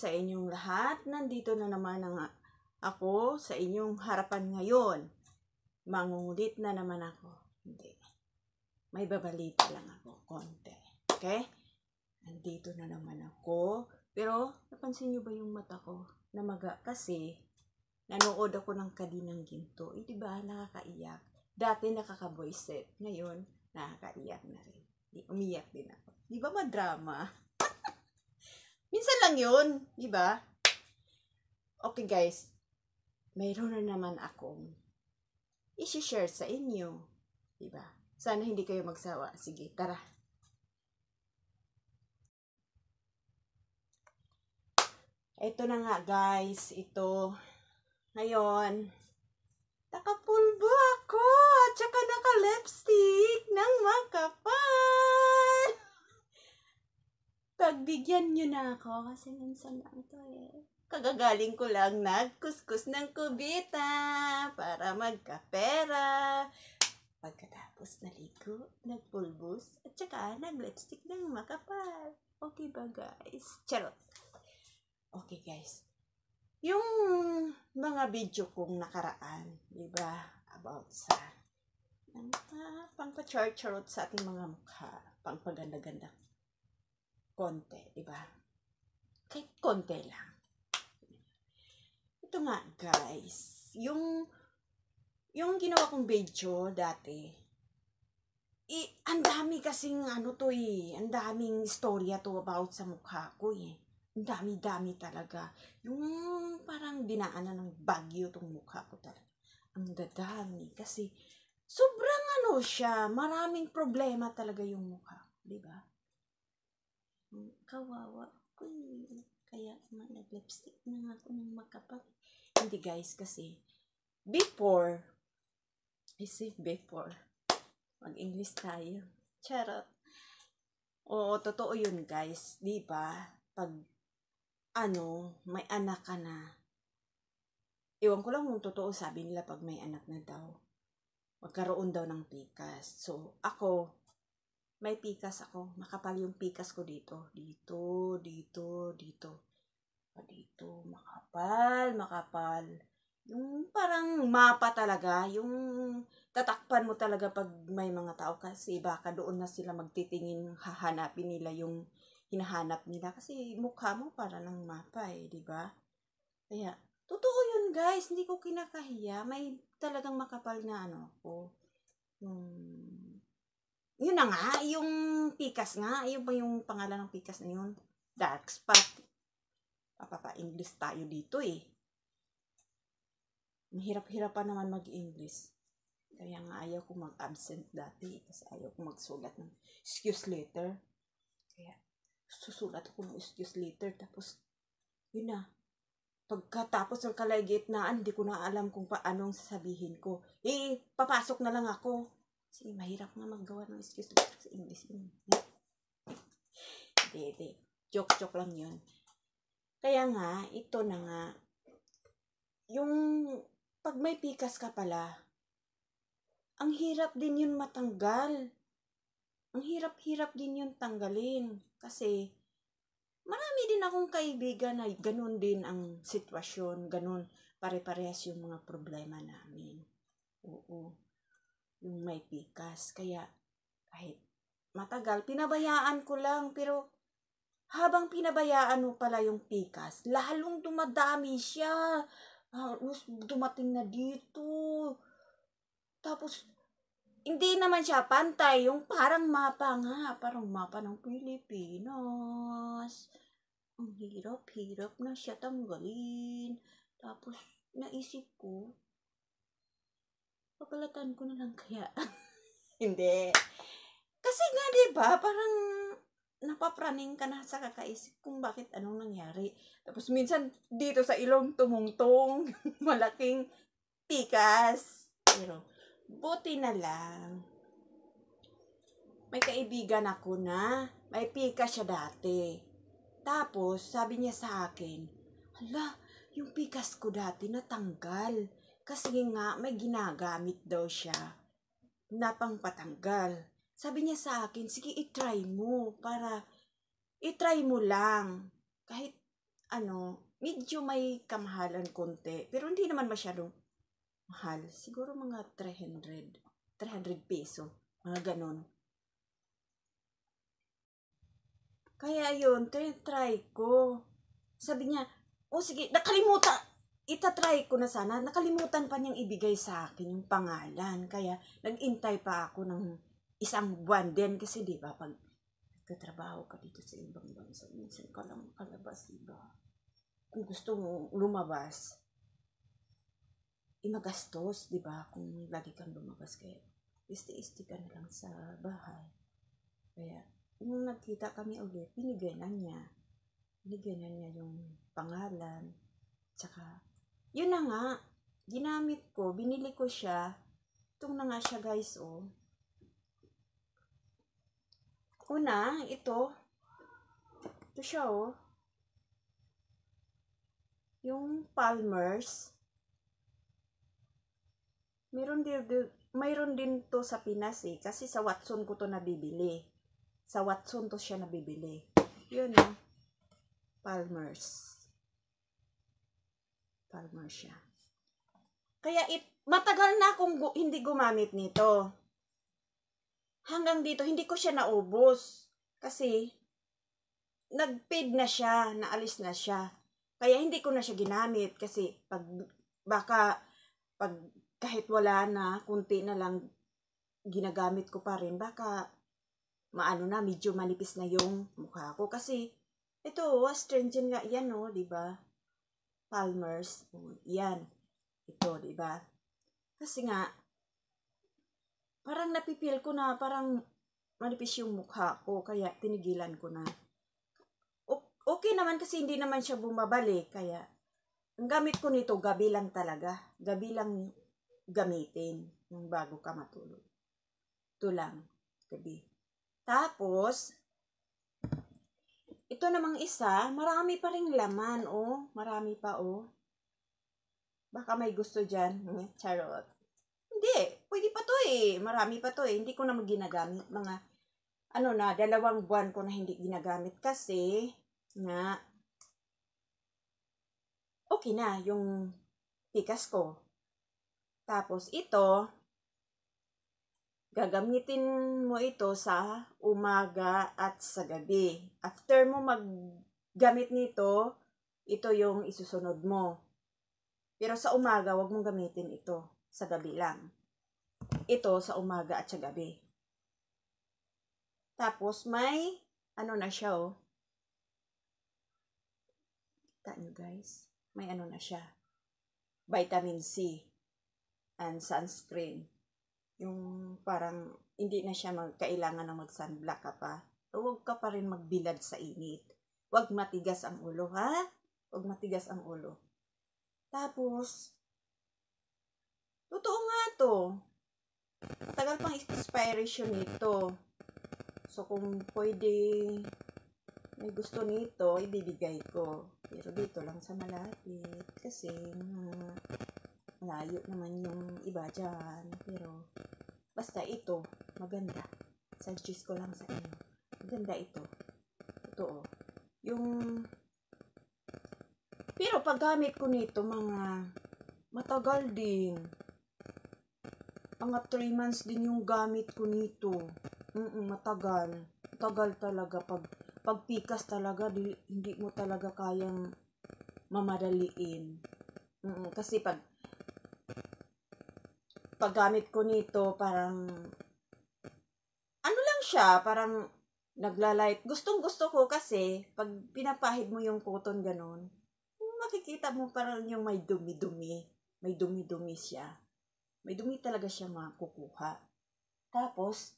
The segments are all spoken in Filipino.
sa inyong lahat. Nandito na naman ang ako sa inyong harapan ngayon. Mangungulit na naman ako. Hindi. May babalita lang ako. Konti. Okay? Nandito na naman ako. Pero, napansin nyo ba yung mata ko? Namaga. Kasi, nanood ako ng Kadinang Ginto. Eh, di ba? Nakakaiyak. Dati nakaka-voice Ngayon, nakakaiyak na rin. Umiyak din ako. Di ba madrama? Minsan lang yun, di ba? Okay guys, mayroon na naman akong isi-share sa inyo. Di ba? Sana hindi kayo magsawa. Sige, tara. Ito na nga guys, ito. Ngayon, nakapulbo ako, tsaka naka-lipstick ng makapal. Pagbigyan nyo na ako kasi minsan lang ito eh. Kagagaling ko lang nagkuskus ng kubita para magkapera. Pagkatapos naligo, nagpulbos, at saka nag naglipstick ng makapal. Okay ba guys? Charot. Okay guys. Yung mga video kong nakaraan, di ba? About sa ano, pang pa-charot sa ating mga mukha, pang ganda konti, di ba? Kahit konti lang. Ito nga, guys. Yung, yung ginawa kong video dati, eh, ang dami kasing ano to eh, ang daming storya to about sa mukha ko eh. Ang dami-dami talaga. Yung parang dinaanan ng bagyo tong mukha ko talaga. Ang dadami kasi sobrang ano siya, maraming problema talaga yung mukha, 'di ba? Kawawa. Uy, eh. kaya nag-lipstick na nga ako ng makapal. Hindi guys, kasi before, I say before, mag-English tayo. Charot. Oo, totoo yun guys. Di ba? Pag, ano, may anak ka na. Iwan ko lang kung totoo sabi nila pag may anak na daw. Magkaroon daw ng pikas. So, ako, may pikas ako. Makapal yung pikas ko dito. Dito, dito, dito. Ah, dito, makapal, makapal. Yung parang mapa talaga, yung tatakpan mo talaga pag may mga tao kasi baka doon na sila magtitingin, hahanapin nila yung hinahanap nila kasi mukha mo para ng mapa eh, di ba? Kaya, totoo yun guys, hindi ko kinakahiya. May talagang makapal na ano ko, yung yun na nga, yung pikas nga. Yung ba yung pangalan ng pikas na yun? Dark spot. Papapa-English tayo dito eh. Mahirap-hirap pa naman mag-English. Kaya nga ayaw ko mag-absent dati. Eh, kasi ayaw ko magsulat ng excuse letter. Kaya susulat ako ng excuse letter. Tapos, yun na, Pagkatapos ng kalagitnaan, hindi ko na alam kung paano sasabihin ko. Eh, papasok na lang ako. Kasi mahirap nga maggawa ng excuse sa English. Hmm. Hindi, hindi. Joke-joke lang yun. Kaya nga, ito na nga, yung pag may pikas ka pala, ang hirap din yun matanggal. Ang hirap-hirap din yun tanggalin. Kasi, marami din akong kaibigan na ganun din ang sitwasyon, ganun pare-parehas yung mga problema namin. Oo yung may pikas. Kaya kahit matagal, pinabayaan ko lang. Pero habang pinabayaan mo pala yung pikas, lalong dumadami siya. Halos ah, dumating na dito. Tapos, hindi naman siya pantay. Yung parang mapa nga. Parang mapa ng Pilipinas. Ang hirap-hirap na siya tanggalin. Tapos, naisip ko, pabalatan ko na lang kaya. Hindi. Kasi nga, di ba, parang napapraning ka na sa kakaisip kung bakit anong nangyari. Tapos minsan, dito sa ilong tumungtong, malaking tikas. Pero, buti na lang. May kaibigan ako na, may pika siya dati. Tapos, sabi niya sa akin, hala, yung pikas ko dati natanggal kasi nga, may ginagamit daw siya na pangpatanggal. Sabi niya sa akin, sige, itry mo para itry mo lang. Kahit ano, medyo may kamahalan konti. Pero hindi naman masyadong mahal. Siguro mga 300, 300 peso. Mga ganon. Kaya yun, try ko. Sabi niya, oh sige, nakalimutan, itatry ko na sana. Nakalimutan pa niyang ibigay sa akin yung pangalan. Kaya, nag-intay pa ako ng isang buwan din. Kasi, di ba, pag nagtatrabaho ka dito sa ibang bansa, minsan ka lang palabas, di ba? Kung gusto mo lumabas, imagastos, eh, di ba? Kung lagi kang lumabas, kaya isti-isti ka na lang sa bahay. Kaya, nung nagkita kami ulit, binigyan na niya. Binigyan na niya yung pangalan, tsaka yun na nga, ginamit ko, binili ko siya. Itong na nga siya guys, oh. Una, ito. Ito siya, oh. Yung Palmer's. Meron din, mayroon din to sa Pinas eh. Kasi sa Watson ko to nabibili. Sa Watson to siya nabibili. Yun na. Oh. Palmer's. Parma siya. Kaya it, matagal na akong gu- hindi gumamit nito. Hanggang dito, hindi ko siya naubos. Kasi, nagpaid na siya, naalis na siya. Kaya hindi ko na siya ginamit kasi pag baka pag kahit wala na, kunti na lang ginagamit ko pa rin, baka maano na, medyo manipis na yung mukha ko. Kasi, ito, astringent nga yan, no, oh, di ba? Palmer's Spoon. Oh, yan. Ito, di ba? Kasi nga, parang napipil ko na, parang manipis yung mukha ko, kaya tinigilan ko na. Okay naman kasi hindi naman siya bumabalik, eh, kaya ang gamit ko nito, gabi lang talaga. Gabi lang gamitin ng bago ka matulog. Ito lang, gabi. Tapos, ito namang isa, marami pa ring laman, oh. Marami pa, oh. Baka may gusto dyan. Hmm, charot. Hindi. Pwede pa to, eh. Marami pa to, eh. Hindi ko naman ginagamit. Mga, ano na, dalawang buwan ko na hindi ginagamit kasi, na, okay na yung pikas ko. Tapos, ito, Gagamitin mo ito sa umaga at sa gabi. After mo maggamit nito, ito yung isusunod mo. Pero sa umaga, wag mong gamitin ito. Sa gabi lang. Ito sa umaga at sa gabi. Tapos may, ano na siya oh. Kita nyo guys. May ano na siya. Vitamin C. And sunscreen yung parang hindi na siya mag, kailangan na mag-sunblock ka pa. huwag ka pa rin magbilad sa init. Huwag matigas ang ulo, ha? Huwag matigas ang ulo. Tapos, totoo nga to. Tagal pang expiration nito. So, kung pwede may gusto nito, ibibigay ko. Pero dito lang sa malapit. Kasi, mga layo naman yung iba dyan. Pero, basta ito, maganda. Suggest ko lang sa inyo. Maganda ito. Totoo. Yung, pero paggamit ko nito, mga, matagal din. Mga 3 months din yung gamit ko nito. Mm-mm, matagal. Matagal talaga. Pag, pagpikas talaga, di, hindi mo talaga kayang mamadaliin. Mm-mm, kasi pag paggamit ko nito, parang, ano lang siya, parang naglalight. Gustong gusto ko kasi, pag pinapahid mo yung cotton ganun, makikita mo parang yung may dumi-dumi. May dumi-dumi siya. May dumi talaga siya makukuha. Tapos,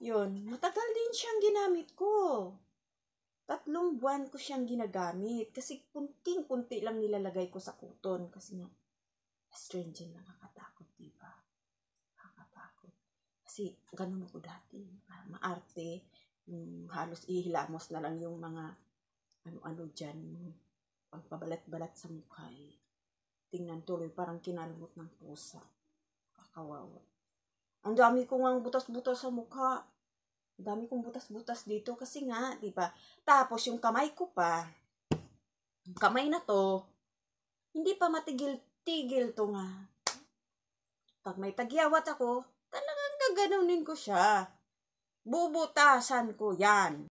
yun, matagal din siyang ginamit ko. Tatlong buwan ko siyang ginagamit kasi punting kunti lang nilalagay ko sa cotton. kasi nga astringent na nakakatakot, di ba? Nakakatakot. Kasi ganun ako dati. Maarte, um, halos ihilamos na lang yung mga ano-ano dyan, pagpabalat-balat sa mukha eh. Tingnan tuloy, parang kinalmot ng pusa. Kakawawa. Ang dami kong ang butas-butas sa mukha. Ang dami kong butas-butas dito kasi nga, di ba? Tapos yung kamay ko pa, kamay na to, hindi pa matigil tigil to nga. Pag may tagyawat ako, talagang gaganunin ko siya. Bubutasan ko yan.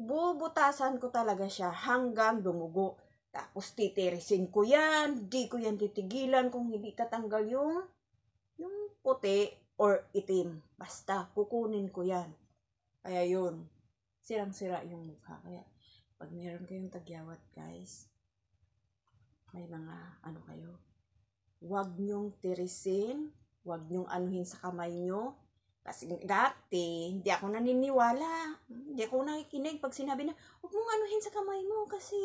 Bubutasan ko talaga siya hanggang dumugo. Tapos titirisin ko yan. Di ko yan titigilan kung hindi tatanggal yung, yung puti or itim. Basta, kukunin ko yan. Kaya yun, sirang-sira yung mukha. Kaya, pag meron kayong tagyawat, guys, may mga ano kayo. Huwag nyong tirisin, huwag nyong anuhin sa kamay nyo. Kasi dati, hindi ako naniniwala. Hindi ako nakikinig pag sinabi na, huwag mong anuhin sa kamay mo kasi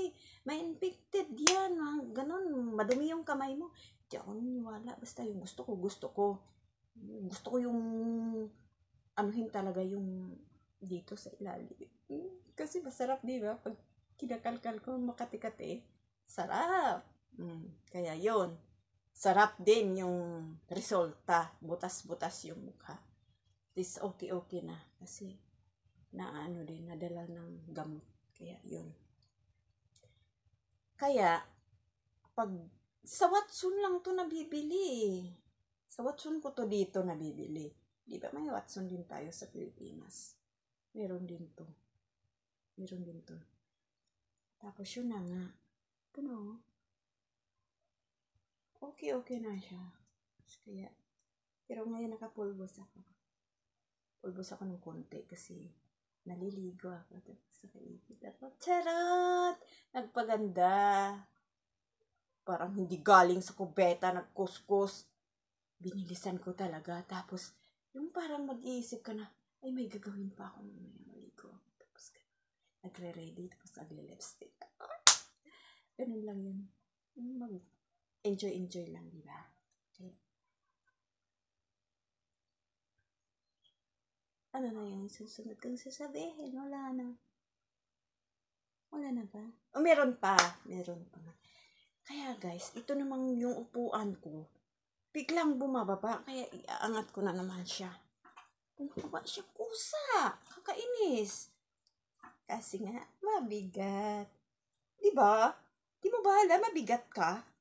may infected yan. Ganon, madumi yung kamay mo. Hindi ako naniniwala. Basta yung gusto ko, gusto ko. Gusto ko yung anuhin talaga yung dito sa ilalim. Kasi masarap, di ba? Pag kinakalkal ko, makatikate, sarap. Mm, kaya yon Sarap din yung resulta. Butas-butas yung mukha. This okay-okay na. Kasi na ano din, nadala ng gamot. Kaya yon Kaya, pag sa Watson lang to nabibili. Eh. Sa Watson ko to dito nabibili. Di ba may Watson din tayo sa Pilipinas? Meron din to. Meron din to. Tapos yun na nga. Ano? okay-okay na siya. Kaya, pero ngayon nakapulbos ako. Pulbos ako ng konti kasi naliligo ako sa kaibig ako. Charot! Nagpaganda! Parang hindi galing sa kubeta, nagkuskus. Binilisan ko talaga. Tapos, yung parang mag-iisip ka na, ay may gagawin pa ako mamaya maligo. Tapos, nagre-ready, tapos nagle-lipstick ako. Ganun lang yun. Mag- enjoy-enjoy lang, di ba? Okay. Ano na yung susunod kang sasabihin? Wala na. Wala na ba? O, oh, meron pa. Meron pa. Kaya guys, ito namang yung upuan ko. Biglang bumababa, kaya iaangat ko na naman siya. Bumababa siya kusa. Kakainis. Kasi nga, mabigat. Diba? ba? Di mo ba alam, mabigat ka?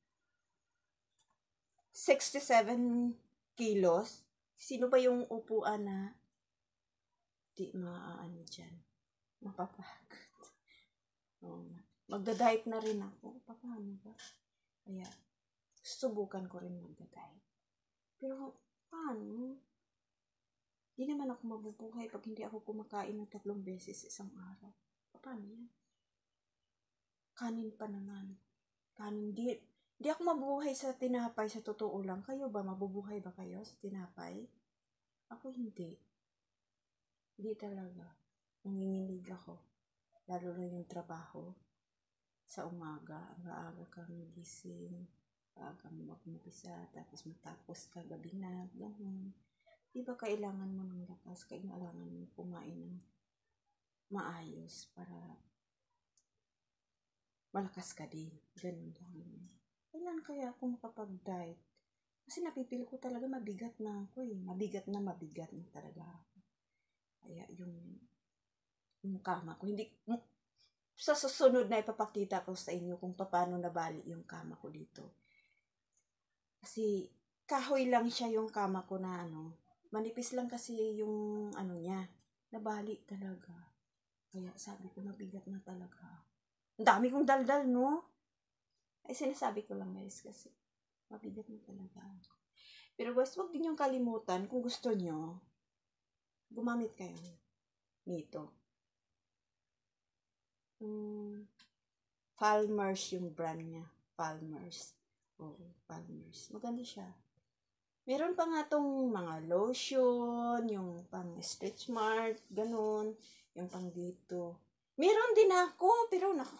67 kilos. Sino ba yung upuan na di maaano dyan? Mapapagod. Oh, magda-diet na rin ako. Paano ba? Kaya, subukan ko rin magda-diet. Pero, paano? Di naman ako mabubuhay pag hindi ako kumakain ng tatlong beses isang araw. Paano yan? Kanin pa naman. Kanin, di, Di ako mabubuhay sa tinapay sa totoo lang. Kayo ba? Mabubuhay ba kayo sa tinapay? Ako hindi. Hindi talaga. Nanginginig ako. Lalo na yung trabaho. Sa umaga, maaga kang gising, maaga magmumpisa, tapos matapos ka gabi na, ganun. Di ba kailangan mo ng lakas? Kailangan mo kumain ng maayos para malakas ka din. Ganun lang kailan kaya ako makapag-diet? Kasi napipil ko talaga mabigat na ako eh. Mabigat na mabigat na talaga ako. Kaya yung kama ko. Hindi, sa susunod na ipapakita ko sa inyo kung paano nabali yung kama ko dito. Kasi kahoy lang siya yung kama ko na ano. Manipis lang kasi yung ano niya. Nabali talaga. Kaya sabi ko mabigat na talaga. Ang dami kong daldal no. Ay, sinasabi ko lang guys kasi mabigat na talaga. Pero guys, huwag din yung kalimutan kung gusto nyo, gumamit kayo nito. Hmm, Palmer's yung brand niya. Palmer's. oh, Palmer's. Maganda siya. Meron pa nga tong mga lotion, yung pang stretch mark, ganun, yung pang dito. Meron din ako, pero nako,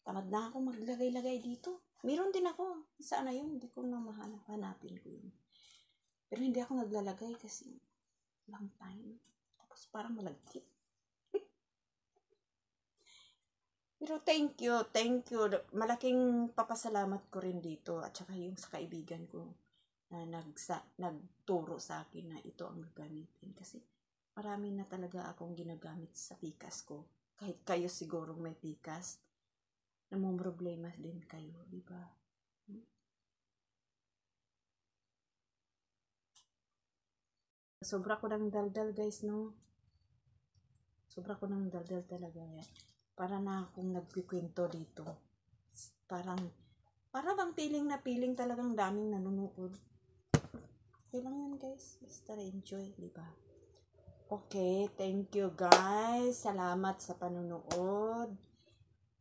Tamad na ako maglagay-lagay dito. Meron din ako. Saan na yun? Hindi ko na mahanap. Hanapin ko yun. Pero hindi ako naglalagay kasi long time. Tapos parang malagkit. Pero thank you, thank you. Malaking papasalamat ko rin dito at saka yung sa kaibigan ko na nagsa, nagturo sa akin na ito ang gagamitin. Kasi marami na talaga akong ginagamit sa pikas ko. Kahit kayo siguro may pikas, namumroblema din kayo, di ba? Sobra ko ng daldal guys, no? Sobra ko ng daldal talaga yan. Para na akong nagpikwento dito. Parang, para bang piling na piling talagang daming nanonood. Okay lang yun guys. Basta enjoy, di ba? Okay, thank you guys. Salamat sa panonood.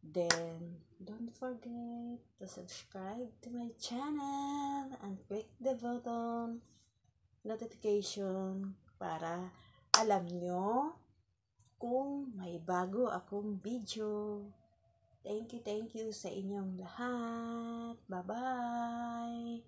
Then, don't forget to subscribe to my channel and click the button notification para alam nyo kung may bago akong video. Thank you, thank you sa inyong lahat. Bye-bye!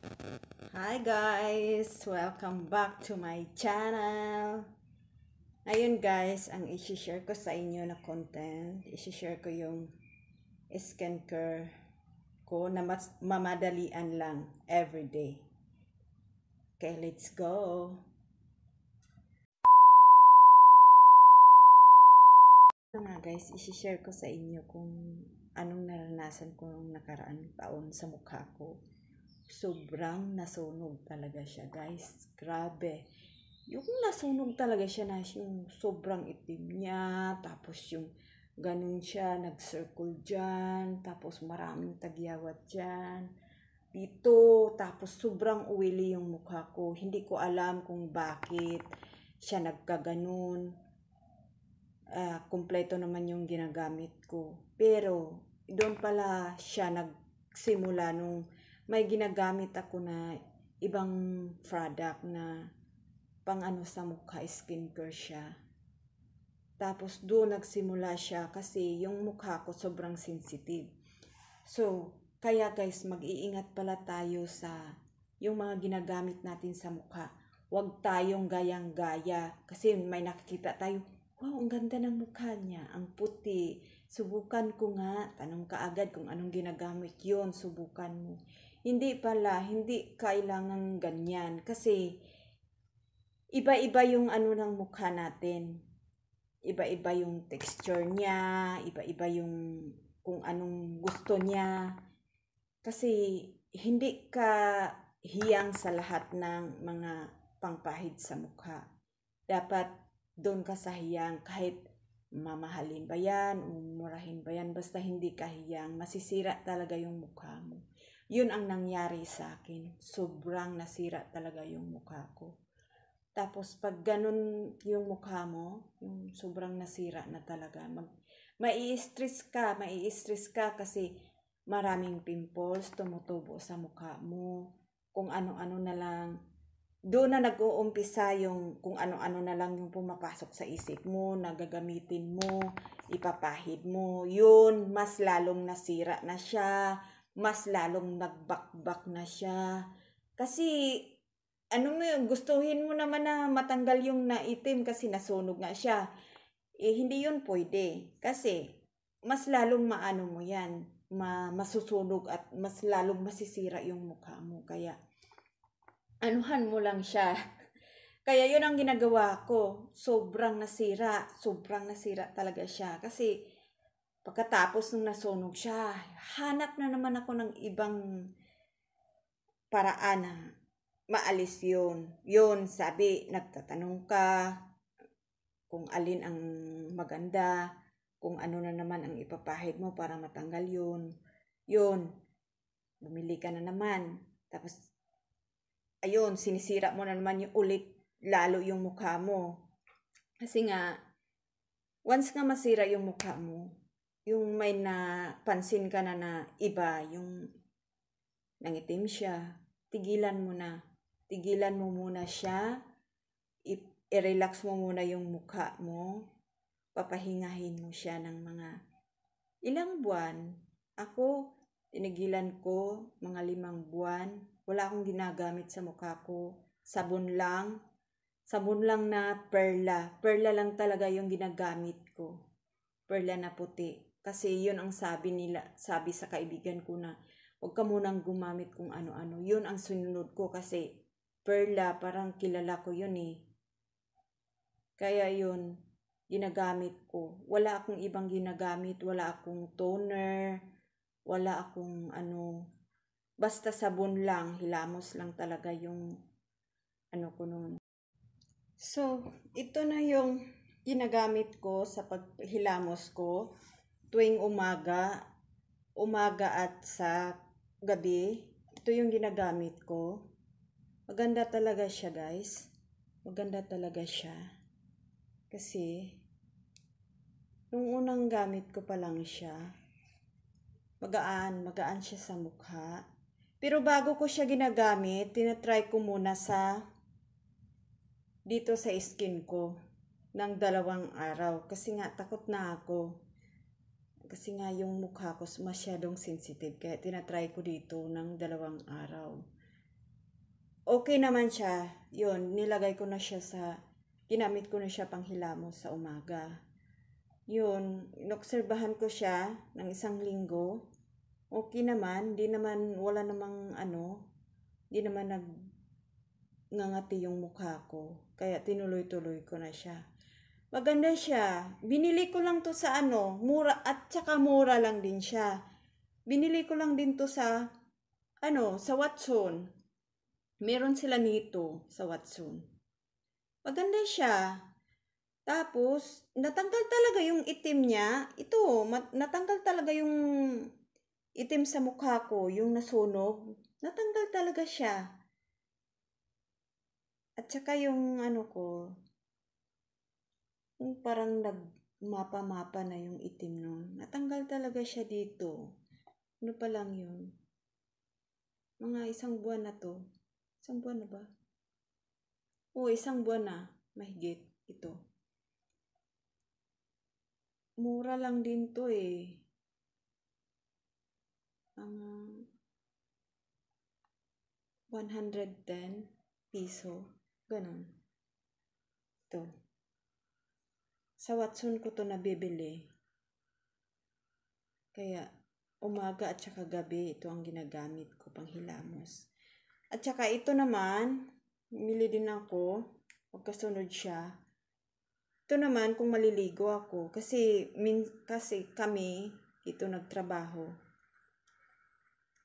Thank you. Hi guys! Welcome back to my channel! Ayun guys, ang isi-share ko sa inyo na content, isi-share ko yung skincare ko na mas mamadalian lang everyday. Okay, let's go! Ito nga guys, isi-share ko sa inyo kung anong naranasan ko nung nakaraan taon sa mukha ko sobrang nasunog talaga siya, guys. Grabe. Yung nasunog talaga siya na yung sobrang itim niya, tapos yung ganun siya, nag-circle dyan, tapos maraming tagyawat dyan. Dito, tapos sobrang uwili yung mukha ko. Hindi ko alam kung bakit siya nagkaganon. Uh, ah, kompleto naman yung ginagamit ko. Pero, doon pala siya nagsimula nung may ginagamit ako na ibang product na pang ano sa mukha, skincare siya. Tapos doon nagsimula siya kasi yung mukha ko sobrang sensitive. So, kaya guys, mag-iingat pala tayo sa yung mga ginagamit natin sa mukha. Huwag tayong gayang-gaya kasi may nakikita tayo, wow, ang ganda ng mukha niya, ang puti. Subukan ko nga, tanong ka agad kung anong ginagamit yon subukan mo. Hindi pala, hindi kailangan ganyan kasi iba-iba yung ano ng mukha natin. Iba-iba yung texture niya, iba-iba yung kung anong gusto niya. Kasi hindi ka hiyang sa lahat ng mga pangpahid sa mukha. Dapat doon ka sa hiyang kahit mamahalin ba yan, umurahin ba yan, basta hindi ka hiyang, masisira talaga yung mukha mo. Yun ang nangyari sa akin. Sobrang nasira talaga yung mukha ko. Tapos pag ganun yung mukha mo, yung sobrang nasira na talaga, mag, mai-stress ka, mai-stress ka kasi maraming pimples tumutubo sa mukha mo, kung ano-ano na lang. Doon na nag-uumpisa yung kung ano-ano na lang yung pumapasok sa isip mo, nagagamitin mo, ipapahid mo. Yun, mas lalong nasira na siya mas lalong nagbakbak na siya. Kasi, ano mo yun, gustuhin mo naman na matanggal yung naitim kasi nasunog nga siya. Eh, hindi yun pwede. Kasi, mas lalong maano mo yan, ma masusunog at mas lalong masisira yung mukha mo. Kaya, anuhan mo lang siya. Kaya yun ang ginagawa ko. Sobrang nasira. Sobrang nasira talaga siya. Kasi, Pagkatapos nung nasunog siya, hanap na naman ako ng ibang paraan na maalis yun. Yun, sabi, nagtatanong ka kung alin ang maganda, kung ano na naman ang ipapahid mo para matanggal yun. Yun, bumili ka na naman. Tapos, ayun, sinisira mo na naman yung ulit, lalo yung mukha mo. Kasi nga, once nga masira yung mukha mo, yung may napansin ka na na iba, yung nangitim siya, tigilan mo na. Tigilan mo muna siya, i-relax mo muna yung mukha mo, papahingahin mo siya ng mga ilang buwan. Ako, tinigilan ko mga limang buwan. Wala akong ginagamit sa mukha ko. Sabon lang. Sabon lang na perla. Perla lang talaga yung ginagamit ko. Perla na puti. Kasi yun ang sabi nila, sabi sa kaibigan ko na huwag ka munang gumamit kung ano-ano. Yun ang sunod ko kasi Perla, parang kilala ko yun eh. Kaya yun, ginagamit ko. Wala akong ibang ginagamit, wala akong toner, wala akong ano, basta sabon lang, hilamos lang talaga yung ano ko noon. So, ito na yung ginagamit ko sa paghilamos ko tuwing umaga, umaga at sa gabi. Ito yung ginagamit ko. Maganda talaga siya guys. Maganda talaga siya. Kasi, nung unang gamit ko pa lang siya, magaan, magaan siya sa mukha. Pero bago ko siya ginagamit, tinatry ko muna sa, dito sa skin ko, ng dalawang araw. Kasi nga, takot na ako kasi nga yung mukha ko masyadong sensitive. Kaya tinatry ko dito ng dalawang araw. Okay naman siya. Yun, nilagay ko na siya sa, ginamit ko na siya pang hilamo sa umaga. Yun, inobserbahan ko siya ng isang linggo. Okay naman, di naman, wala namang ano, di naman nag ngangati yung mukha ko. Kaya tinuloy-tuloy ko na siya. Maganda siya. Binili ko lang to sa ano, mura at saka mura lang din siya. Binili ko lang din to sa ano, sa Watson. Meron sila nito sa Watson. Maganda siya. Tapos, natanggal talaga yung itim niya. Ito, natanggal talaga yung itim sa mukha ko, yung nasunog. Natanggal talaga siya. At saka yung ano ko, yung parang nagmapa-mapa na yung itim nun. Natanggal talaga siya dito. Ano pa lang yun? Mga isang buwan na to. Isang buwan na ba? Oo, isang buwan na. Mahigit ito. Mura lang din to eh. Ang um, 110 piso. Ganun. Ito. Sa Watson ko to nabibili. Kaya umaga at saka gabi ito ang ginagamit ko pang hilamos. At saka ito naman, mili din ako. Pagkasunod siya. Ito naman kung maliligo ako. Kasi, min, kasi kami, ito nagtrabaho.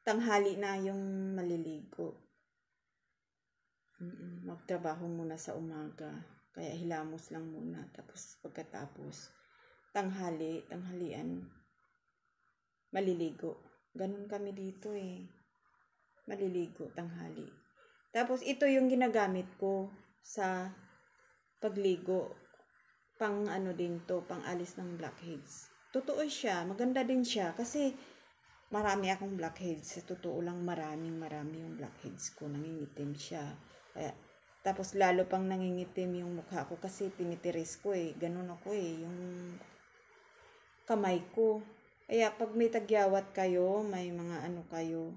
Tanghali na yung maliligo. Mm -mm, magtrabaho muna sa umaga. Kaya hilamos lang muna. Tapos pagkatapos, tanghali, tanghalian, maliligo. Ganun kami dito eh. Maliligo, tanghali. Tapos ito yung ginagamit ko sa pagligo. Pang ano din to, pang alis ng blackheads. Totoo siya, maganda din siya. Kasi marami akong blackheads. Sa totoo lang, maraming marami yung blackheads ko. Nangingitim siya. Kaya tapos lalo pang nangingitim yung mukha ko kasi tinitiris ko eh. Ganun ako eh, yung kamay ko. Kaya pag may tagyawat kayo, may mga ano kayo,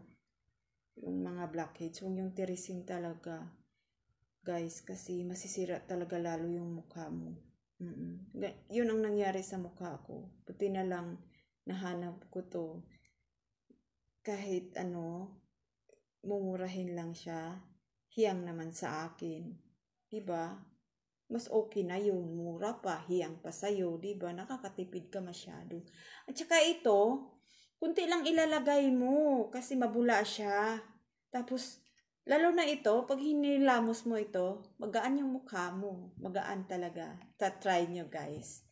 yung mga blackheads, huwag yung tirisin talaga. Guys, kasi masisira talaga lalo yung mukha mo. Mm-mm. Yun ang nangyari sa mukha ko. Buti na lang nahanap ko to. Kahit ano, mumurahin lang siya hiyang naman sa akin. Diba? Mas okay na yun. Mura pa, hiyang pa sa'yo. Diba? Nakakatipid ka masyado. At saka ito, kunti lang ilalagay mo kasi mabula siya. Tapos, lalo na ito, pag hinilamos mo ito, magaan yung mukha mo. Magaan talaga. Ta try nyo guys.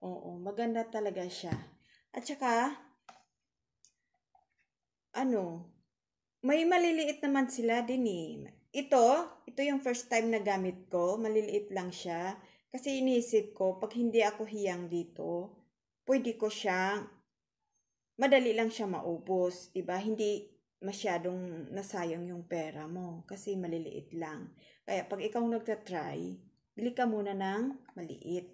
Oo, maganda talaga siya. At saka, ano, may maliliit naman sila din eh. Ito, ito yung first time na gamit ko. Maliliit lang siya. Kasi iniisip ko, pag hindi ako hiyang dito, pwede ko siya, madali lang siya maubos. Diba? Hindi masyadong nasayang yung pera mo kasi maliliit lang. Kaya pag ikaw nagtatry, bili ka muna ng maliit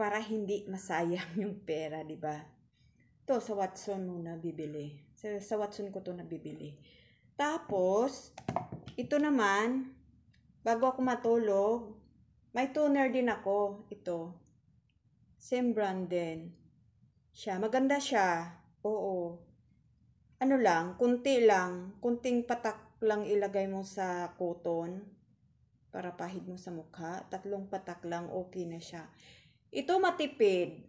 para hindi masayang yung pera, di ba? To sa Watson muna bibili. Sa, sa Watson ko to nabibili. Tapos, ito naman, bago ako matulog, may toner din ako. Ito. Same brand din. Siya. Maganda siya. Oo. Ano lang, kunti lang. Kunting patak lang ilagay mo sa cotton para pahid mo sa mukha. Tatlong patak lang, okay na siya. Ito matipid.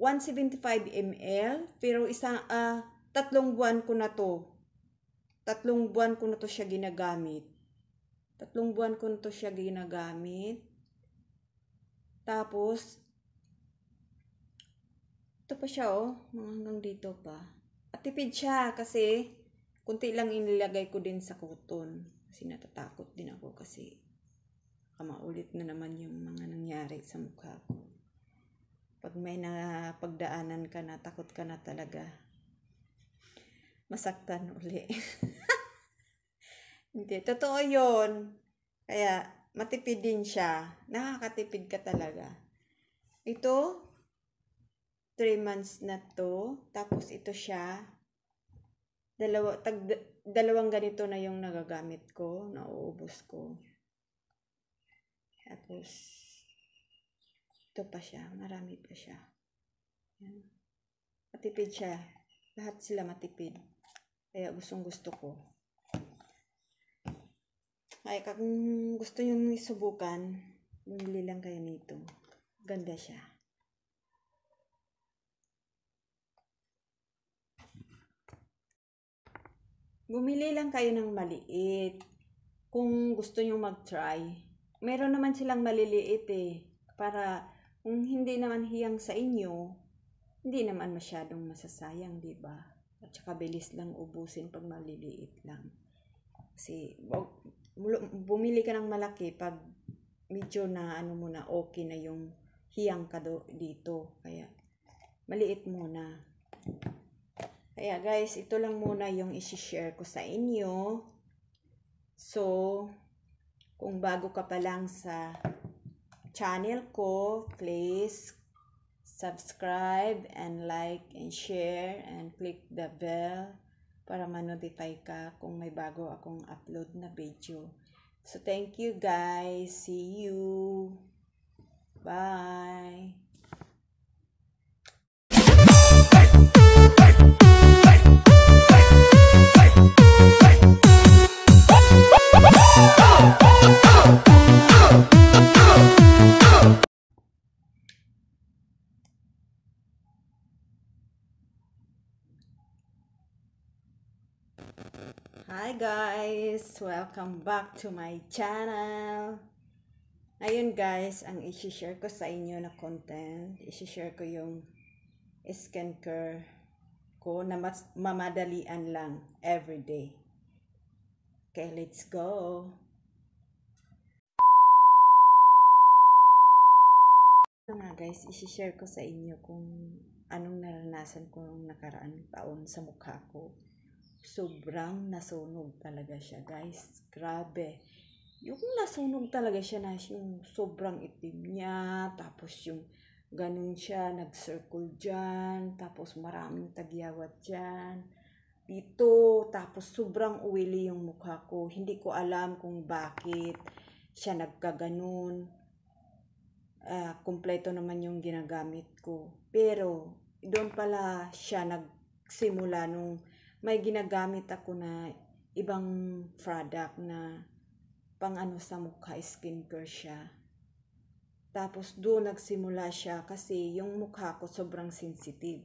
175 ml, pero isang, uh, tatlong buwan ko na to tatlong buwan ko na to siya ginagamit. Tatlong buwan ko na to siya ginagamit. Tapos, ito pa siya oh, hanggang dito pa. At tipid siya kasi kunti lang inilagay ko din sa cotton. Kasi natatakot din ako kasi kamaulit na naman yung mga nangyari sa mukha ko. Pag may napagdaanan ka na, takot ka na talaga masaktan uli. Hindi, totoo yun. Kaya, matipid din siya. Nakakatipid ka talaga. Ito, 3 months na to. Tapos ito siya. Dalawa, tag, dalawang ganito na yung nagagamit ko, nauubos ko. Tapos, ito pa siya. Marami pa siya. Yan. Matipid siya. Lahat sila matipid. Kaya gustong gusto ko. Ay, kung gusto nyo isubukan, bumili lang kayo nito. Ganda siya. Bumili lang kayo ng maliit. Kung gusto nyo mag-try. Meron naman silang maliliit eh. Para kung hindi naman hiyang sa inyo, hindi naman masyadong masasayang, di ba? At saka bilis lang ubusin pag maliliit lang. Kasi bumili ka ng malaki pag medyo na ano muna okay na yung hiyang ka do, dito. Kaya maliit muna. Kaya guys, ito lang muna yung isi-share ko sa inyo. So, kung bago ka pa lang sa channel ko, please subscribe and like and share and click the bell para manotify ka kung may bago akong upload na video. So, thank you guys. See you. Bye. Oh, oh, oh, oh, oh, oh. guys! Welcome back to my channel! Ayun guys, ang isi-share ko sa inyo na content, isi-share ko yung skincare ko na mas mamadalian lang everyday. Okay, let's go! Ito nga guys, isi-share ko sa inyo kung anong naranasan ko nung nakaraan taon sa mukha ko sobrang nasunog talaga siya, guys. Grabe. Yung nasunog talaga siya na yung sobrang itim niya, tapos yung ganun siya, nag-circle dyan, tapos maraming tagyawat dyan. Dito, tapos sobrang uwili yung mukha ko. Hindi ko alam kung bakit siya nagkaganon. Uh, ah, kompleto naman yung ginagamit ko. Pero, doon pala siya nagsimula nung may ginagamit ako na ibang product na pang ano sa mukha, skincare siya. Tapos doon nagsimula siya kasi yung mukha ko sobrang sensitive.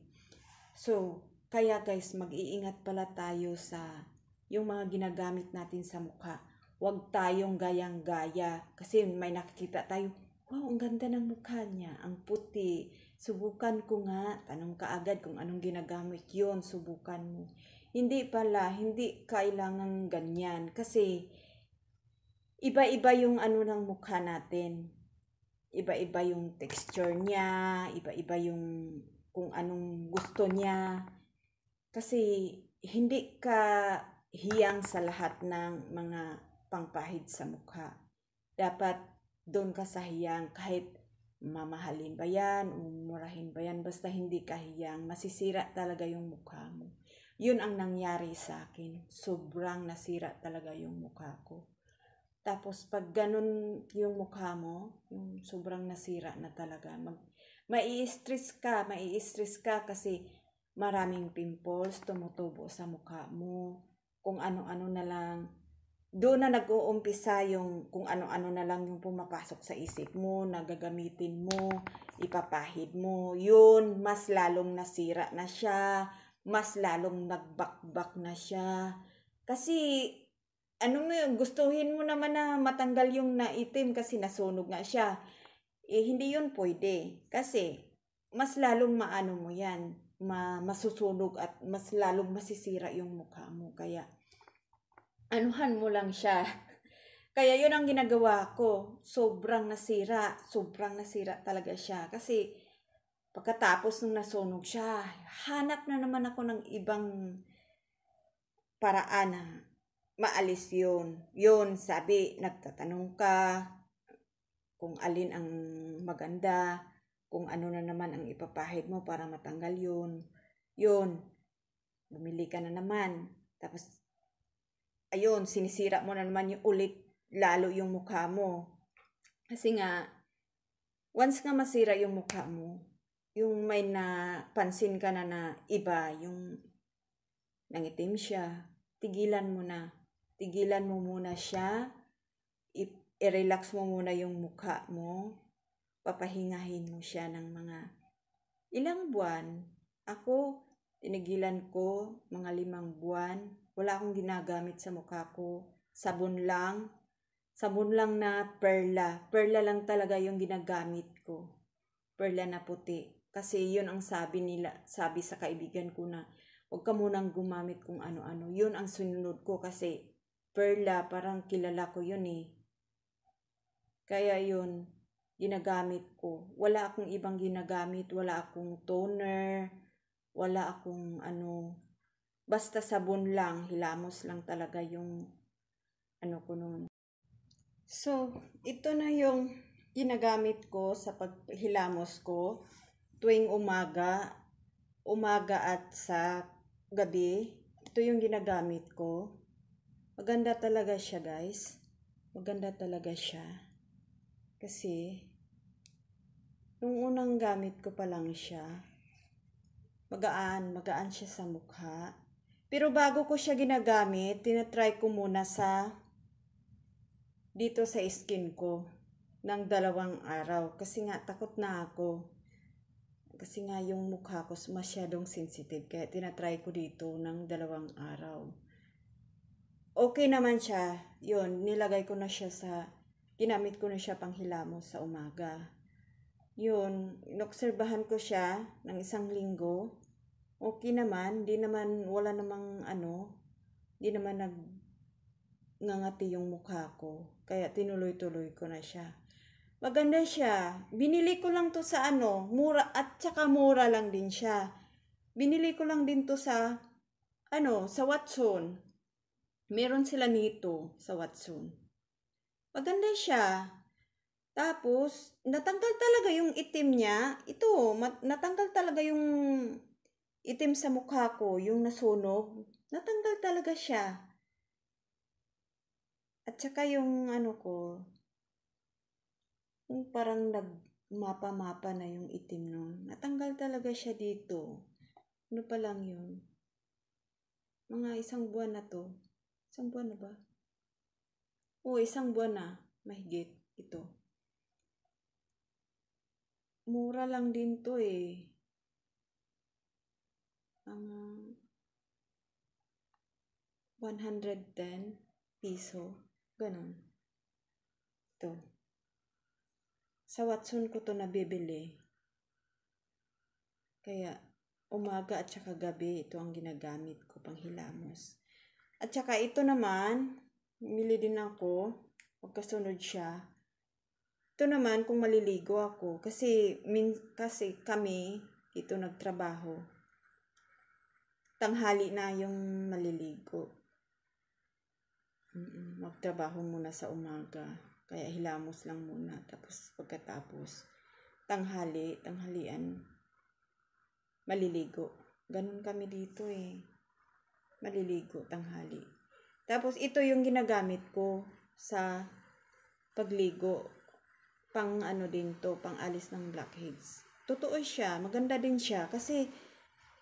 So, kaya guys, mag-iingat pala tayo sa yung mga ginagamit natin sa mukha. Huwag tayong gayang-gaya kasi may nakikita tayo, wow, ang ganda ng mukha niya, ang puti. Subukan ko nga, tanong ka agad kung anong ginagamit yon subukan mo. Hindi pala, hindi kailangan ganyan kasi iba-iba yung ano ng mukha natin. Iba-iba yung texture niya, iba-iba yung kung anong gusto niya. Kasi hindi ka hiyang sa lahat ng mga pangpahid sa mukha. Dapat doon ka sa hiyang kahit mamahalin ba yan, umurahin ba yan, basta hindi ka hiyang. masisira talaga yung mukha mo. Yun ang nangyari sa akin. Sobrang nasira talaga yung mukha ko. Tapos pag ganun yung mukha mo, yung sobrang nasira na talaga, mag, mai-stress ka, mai-stress ka kasi maraming pimples tumutubo sa mukha mo, kung ano-ano na lang. Doon na nag-uumpisa yung kung ano-ano na lang yung pumapasok sa isip mo, nagagamitin mo, ipapahid mo. Yun, mas lalong nasira na siya mas lalong nagbakbak na siya. Kasi, ano mo yun, gustuhin mo naman na matanggal yung naitim kasi nasunog nga siya. Eh, hindi yun pwede. Kasi, mas lalong maano mo yan, ma masusunog at mas lalong masisira yung mukha mo. Kaya, anuhan mo lang siya. Kaya yun ang ginagawa ko. Sobrang nasira. Sobrang nasira talaga siya. Kasi, Pagkatapos nung nasunog siya, hanap na naman ako ng ibang paraan na maalis yun. Yun, sabi, nagtatanong ka kung alin ang maganda, kung ano na naman ang ipapahid mo para matanggal yun. Yun, bumili ka na naman. Tapos, ayun, sinisira mo na naman yung ulit, lalo yung mukha mo. Kasi nga, once nga masira yung mukha mo, yung may napansin ka na na iba, yung nangitim siya, tigilan mo na. Tigilan mo muna siya. I-relax mo muna yung mukha mo. Papahingahin mo siya ng mga ilang buwan. Ako, tinigilan ko mga limang buwan. Wala akong ginagamit sa mukha ko. Sabon lang. Sabon lang na perla. Perla lang talaga yung ginagamit ko. Perla na puti. Kasi yun ang sabi nila, sabi sa kaibigan ko na huwag ka munang gumamit kung ano-ano. Yun ang sunod ko kasi Perla, parang kilala ko yun eh. Kaya yun, ginagamit ko. Wala akong ibang ginagamit. Wala akong toner. Wala akong ano. Basta sabon lang. Hilamos lang talaga yung ano ko noon. So, ito na yung ginagamit ko sa paghilamos ko tuwing umaga, umaga at sa gabi. Ito yung ginagamit ko. Maganda talaga siya guys. Maganda talaga siya. Kasi, nung unang gamit ko pa lang siya, magaan, magaan siya sa mukha. Pero bago ko siya ginagamit, tinatry ko muna sa dito sa skin ko ng dalawang araw kasi nga takot na ako kasi nga yung mukha ko masyadong sensitive kaya tinatry ko dito ng dalawang araw. Okay naman siya. Yun, nilagay ko na siya sa, ginamit ko na siya pang hilamo sa umaga. Yun, inobserbahan ko siya ng isang linggo. Okay naman, di naman, wala namang ano, di naman nag ngangati yung mukha ko. Kaya tinuloy-tuloy ko na siya. Maganda siya. Binili ko lang to sa ano, mura at saka mura lang din siya. Binili ko lang din to sa ano, sa Watson. Meron sila nito sa Watson. Maganda siya. Tapos, natanggal talaga yung itim niya. Ito, natanggal talaga yung itim sa mukha ko, yung nasunog. Natanggal talaga siya. At saka yung ano ko, yung parang nagmapa-mapa na yung itim nun. Natanggal talaga siya dito. Ano pa lang yun? Mga isang buwan na to. Isang buwan na ba? Oo, isang buwan na. Mahigit ito. Mura lang din to eh. Ang um, 110 piso. Ganun. Ito. Sa Watson ko to nabibili. Kaya umaga at saka gabi ito ang ginagamit ko pang hilamos. At saka ito naman, mili din ako. Pagkasunod siya. Ito naman kung maliligo ako. Kasi, min, kasi kami, ito nagtrabaho. Tanghali na yung maliligo. Mm -mm, magtrabaho muna sa umaga. Kaya hilamos lang muna. Tapos pagkatapos, tanghali, tanghalian, maliligo. Ganun kami dito eh. Maliligo, tanghali. Tapos ito yung ginagamit ko sa pagligo. Pang ano din to, pang alis ng blackheads. Totoo siya, maganda din siya kasi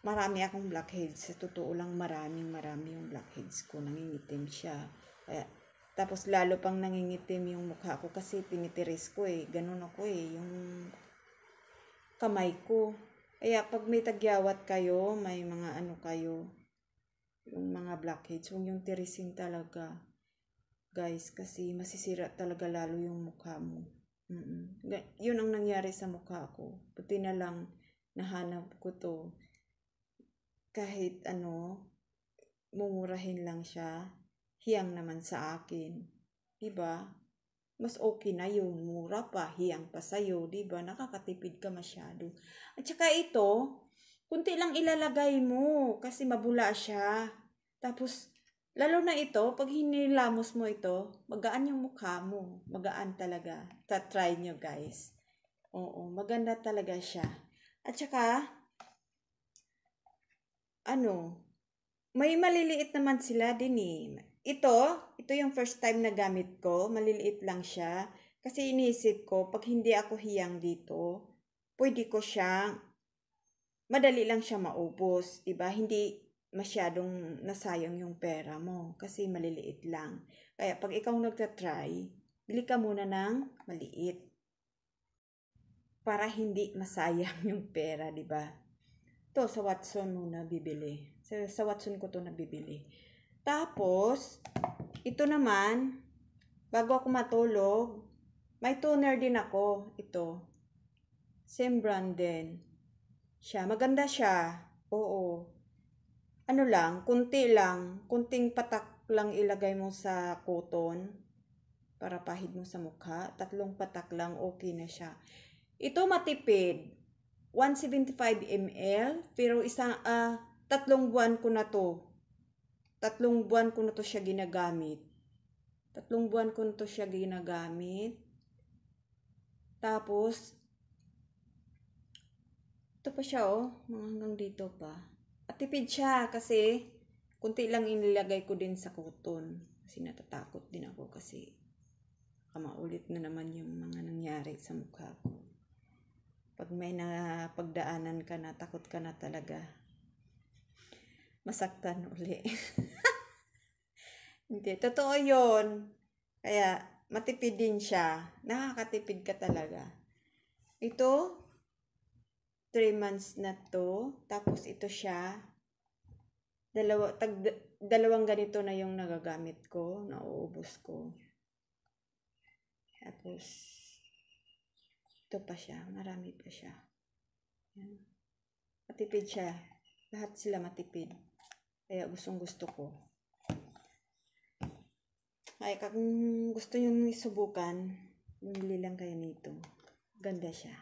marami akong blackheads. Sa totoo lang, maraming marami yung blackheads ko. Nangingitim siya. Kaya, tapos lalo pang nangingitim yung mukha ko kasi tinitiris ko eh. Ganun ako eh, yung kamay ko. Kaya pag may tagyawat kayo, may mga ano kayo, yung mga blackheads, huwag yung tirisin talaga. Guys, kasi masisira talaga lalo yung mukha mo. Mm-mm. Yun ang nangyari sa mukha ko. Buti na lang nahanap ko to. Kahit ano, mumurahin lang siya hiyang naman sa akin. Diba? Mas okay na yung Mura pa, hiyang pa sa'yo. Diba? Nakakatipid ka masyado. At saka ito, kunti lang ilalagay mo kasi mabula siya. Tapos, lalo na ito, pag hinilamos mo ito, magaan yung mukha mo. Magaan talaga. Ta try nyo guys. Oo, maganda talaga siya. At saka, ano, may maliliit naman sila din eh. Ito, ito yung first time na gamit ko. Maliliit lang siya. Kasi iniisip ko, pag hindi ako hiyang dito, pwede ko siya, madali lang siya maubos. Diba? Hindi masyadong nasayang yung pera mo. Kasi maliliit lang. Kaya pag ikaw nagtatry, bili ka muna ng maliit. Para hindi masayang yung pera, di ba? To sa Watson muna bibili. Sa, sa Watson ko to bibili. Tapos, ito naman, bago ako matulog, may toner din ako. Ito. Same brand din. Siya. Maganda siya. Oo. Ano lang, kunti lang. Kunting patak lang ilagay mo sa cotton para pahid mo sa mukha. Tatlong patak lang, okay na siya. Ito matipid. 175 ml, pero isang, uh, ah, tatlong buwan ko na to tatlong buwan ko na to siya ginagamit. Tatlong buwan ko na to siya ginagamit. Tapos, ito pa siya oh, mga hanggang dito pa. At tipid siya kasi kunti lang inilagay ko din sa cotton. Kasi natatakot din ako kasi kamaulit na naman yung mga nangyari sa mukha ko. Pag may napagdaanan ka na, takot ka na talaga masaktan uli. Hindi. Totoo yun. Kaya, matipid din siya. Nakakatipid ka talaga. Ito, 3 months na to. Tapos ito siya. Dalawa, tag, dalawang ganito na yung nagagamit ko. Nauubos ko. Tapos, ito pa siya. Marami pa siya. Yan. Matipid siya. Lahat sila matipid. Kaya gustong gusto ko. Ay, kung gusto nyo isubukan, bumili lang kayo nito. Ganda siya.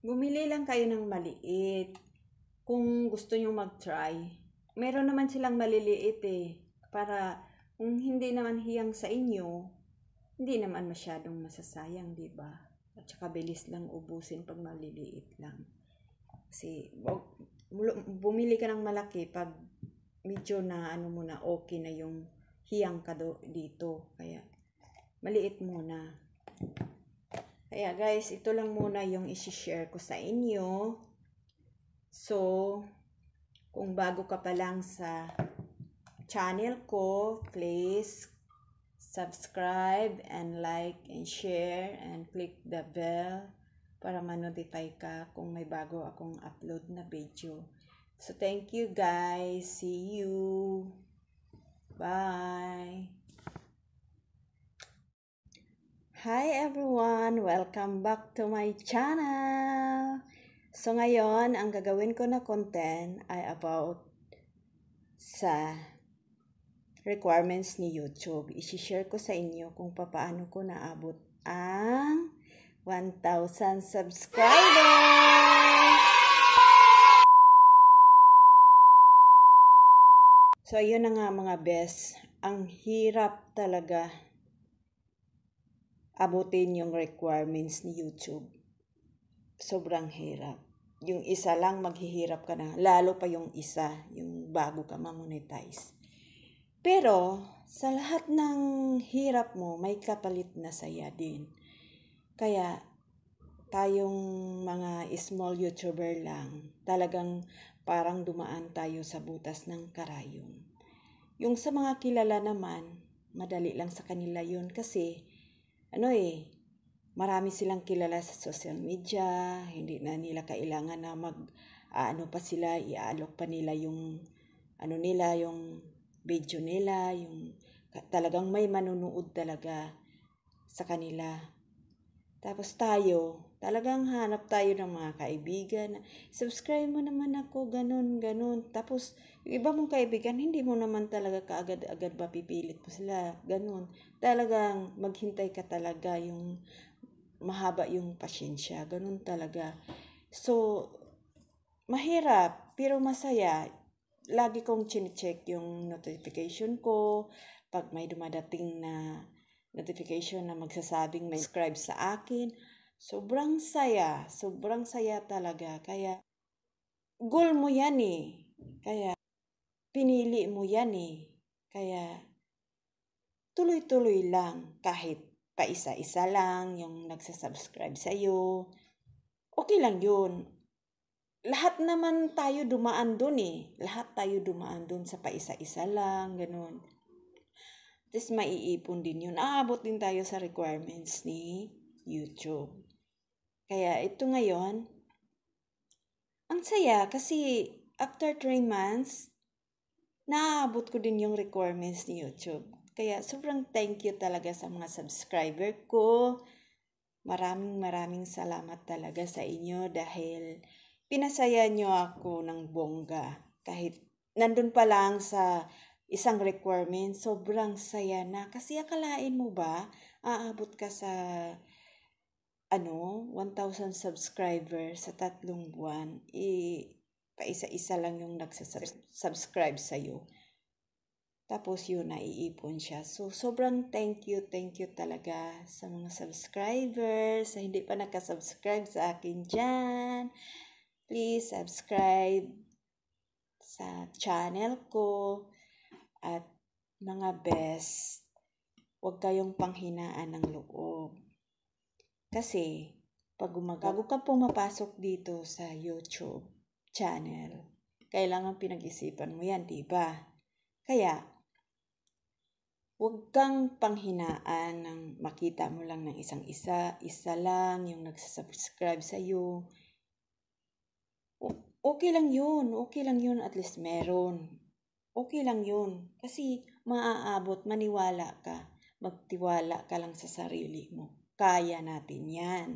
Bumili lang kayo ng maliit. Kung gusto nyo mag-try. Meron naman silang maliliit eh. Para kung hindi naman hiyang sa inyo, hindi naman masyadong masasayang, di ba? At saka bilis lang ubusin pag maliliit lang. Kasi bumili ka ng malaki pag medyo na ano muna okay na yung hiyang ka do, dito. Kaya maliit muna. Kaya guys, ito lang muna yung isi-share ko sa inyo. So, kung bago ka pa lang sa channel ko, please subscribe and like and share and click the bell para manotify ka kung may bago akong upload na video. So, thank you guys. See you. Bye. Hi everyone! Welcome back to my channel! So ngayon, ang gagawin ko na content ay about sa requirements ni YouTube. I-share ko sa inyo kung paano ko naabot ang 1,000 subscribers! So, ayun na nga mga best. Ang hirap talaga abutin yung requirements ni YouTube. Sobrang hirap yung isa lang maghihirap ka na lalo pa yung isa yung bago ka ma-monetize pero sa lahat ng hirap mo, may kapalit na saya din. Kaya tayong mga small YouTuber lang, talagang parang dumaan tayo sa butas ng karayom. Yung sa mga kilala naman, madali lang sa kanila yun kasi ano eh, marami silang kilala sa social media, hindi na nila kailangan na mag, ano pa sila, iaalok pa nila yung, ano nila, yung video nila, yung talagang may manunood talaga sa kanila. Tapos tayo, talagang hanap tayo ng mga kaibigan. Subscribe mo naman ako, ganun, ganun. Tapos, yung iba mong kaibigan, hindi mo naman talaga kaagad-agad mapipilit mo sila. Ganun. Talagang maghintay ka talaga yung mahaba yung pasyensya. Ganun talaga. So, mahirap, pero masaya lagi kong chine-check yung notification ko pag may dumadating na notification na magsasabing may subscribe sa akin. Sobrang saya, sobrang saya talaga. Kaya, goal mo yan eh. Kaya, pinili mo yan eh. Kaya, tuloy-tuloy lang kahit paisa-isa lang yung nagsasubscribe sa'yo. Okay lang yun lahat naman tayo dumaan dun eh. Lahat tayo dumaan dun sa paisa-isa lang, ganun. Tapos maiipon din yun. Aabot din tayo sa requirements ni YouTube. Kaya ito ngayon, ang saya kasi after 3 months, naabot ko din yung requirements ni YouTube. Kaya sobrang thank you talaga sa mga subscriber ko. Maraming maraming salamat talaga sa inyo dahil pinasaya niyo ako ng bongga. Kahit nandun pa lang sa isang requirement, sobrang saya na. Kasi akalain mo ba, aabot ka sa ano, 1,000 subscribers sa tatlong buwan, i eh, paisa-isa lang yung nagsasubscribe sa'yo. Tapos yun, naiipon siya. So, sobrang thank you, thank you talaga sa mga subscribers, sa hindi pa nakasubscribe sa akin dyan. Please subscribe sa channel ko at mga best, huwag kayong panghinaan ng loob. Kasi, pag gumagago ka pumapasok dito sa YouTube channel, kailangan pinag-isipan mo yan, di ba? Kaya, huwag kang panghinaan ng makita mo lang ng isang isa, isa lang yung nagsasubscribe sa'yo, okay lang yun. Okay lang yun. At least meron. Okay lang yun. Kasi maaabot, maniwala ka. Magtiwala ka lang sa sarili mo. Kaya natin yan.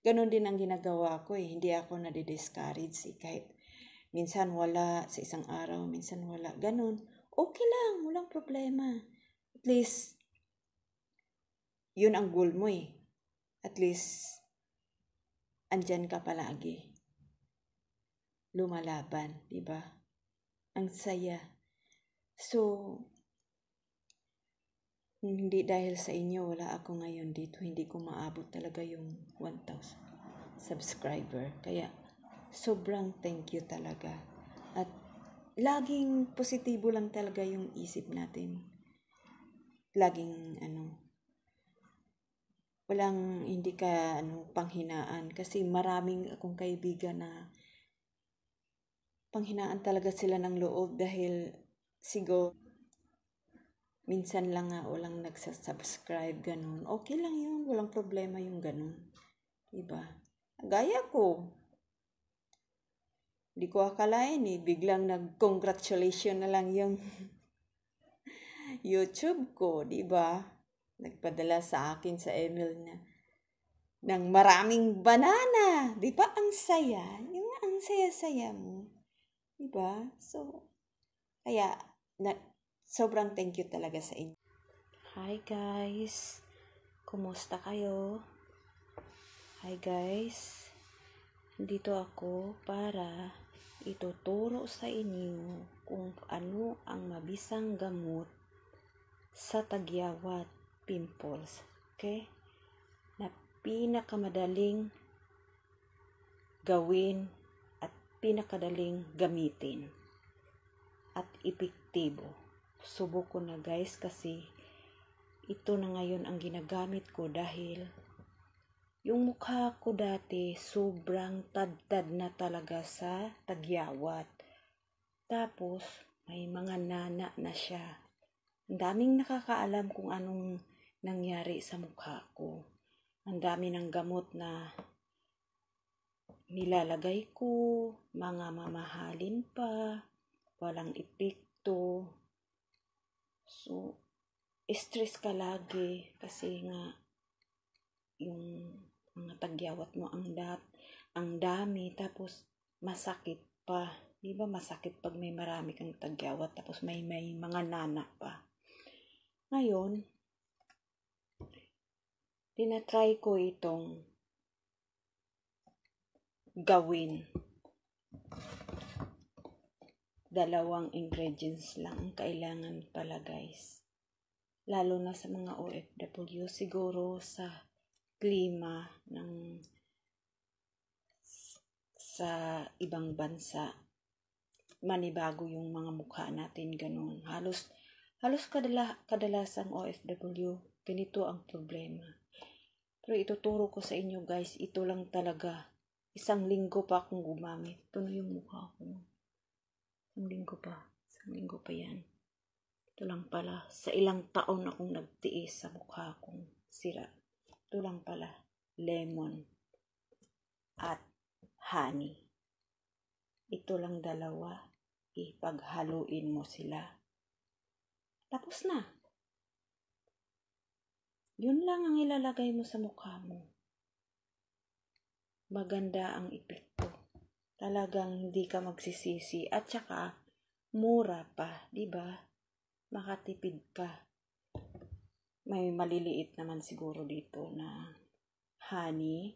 Ganon din ang ginagawa ko eh. Hindi ako nade-discourage eh. Kahit minsan wala sa isang araw, minsan wala. Ganon. Okay lang. Walang problema. At least, yun ang goal mo eh. At least, andyan ka palagi lumalaban, di ba? Ang saya. So, hindi dahil sa inyo, wala ako ngayon dito. Hindi ko maabot talaga yung 1,000 subscriber. Kaya, sobrang thank you talaga. At, laging positibo lang talaga yung isip natin. Laging, ano, walang hindi ka ano panghinaan kasi maraming akong kaibigan na panghinaan talaga sila ng loob dahil sigo minsan lang nga walang nagsasubscribe ganun. Okay lang yun, walang problema yung ganun. Diba? Gaya ko. Di ko akalain eh, biglang nag-congratulation na lang yung YouTube ko, di ba? Nagpadala sa akin sa email na ng maraming banana. Di ba ang saya? Yung ang saya-saya mo Diba? So, kaya, na, sobrang thank you talaga sa inyo. Hi guys! Kumusta kayo? Hi guys! Dito ako para ituturo sa inyo kung ano ang mabisang gamot sa tagyawat pimples. Okay? Na pinakamadaling gawin pinakadaling gamitin at epektibo. Subok ko na guys kasi ito na ngayon ang ginagamit ko dahil yung mukha ko dati sobrang tadtad na talaga sa tagyawat. Tapos may mga nana na siya. Ang daming nakakaalam kung anong nangyari sa mukha ko. Ang dami ng gamot na nilalagay ko, mga mamahalin pa, walang epekto. So, stress ka lagi kasi nga yung mga tagyawat mo ang dat, ang dami, tapos masakit pa. Di ba masakit pag may marami kang tagyawat tapos may, may mga nana pa. Ngayon, tinatry ko itong gawin. Dalawang ingredients lang ang kailangan pala guys. Lalo na sa mga OFW, siguro sa klima ng sa ibang bansa manibago yung mga mukha natin ganun halos halos kadala, kadalasang OFW ganito ang problema pero ituturo ko sa inyo guys ito lang talaga Isang linggo pa akong gumamit. Ito yung mukha ko. Isang linggo pa. Isang linggo pa yan. Ito lang pala. Sa ilang taon akong nagtiis sa mukha kong sira. Ito lang pala. Lemon at honey. Ito lang dalawa. Ipaghaluin mo sila. Tapos na. Yun lang ang ilalagay mo sa mukha mo maganda ang epekto. Talagang hindi ka magsisisi. At saka, mura pa, di ba? Makatipid ka. May maliliit naman siguro dito na honey.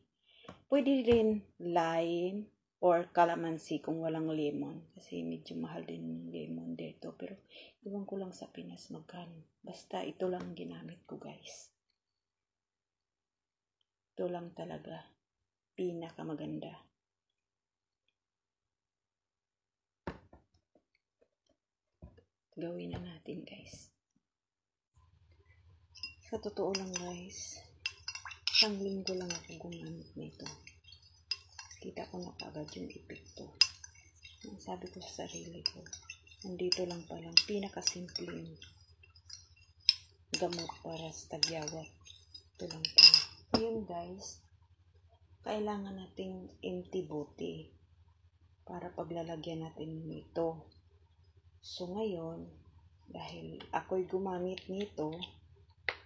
Pwede rin lime or calamansi kung walang lemon. Kasi medyo mahal din yung lemon dito. Pero iwan ko lang sa Pinas magkano. Basta ito lang ginamit ko guys. Ito lang talaga pinakamaganda. Gawin na natin guys. Sa totoo lang guys, isang linggo lang ako gumamit nito. Kita ko na kagad yung epekto. Ang sabi ko sa sarili ko, nandito lang palang pinakasimpleng gamot para sa tagyawat. Ito lang pala. Ngayon guys, kailangan nating empty buti para paglalagyan natin nito. So ngayon, dahil ako'y gumamit nito,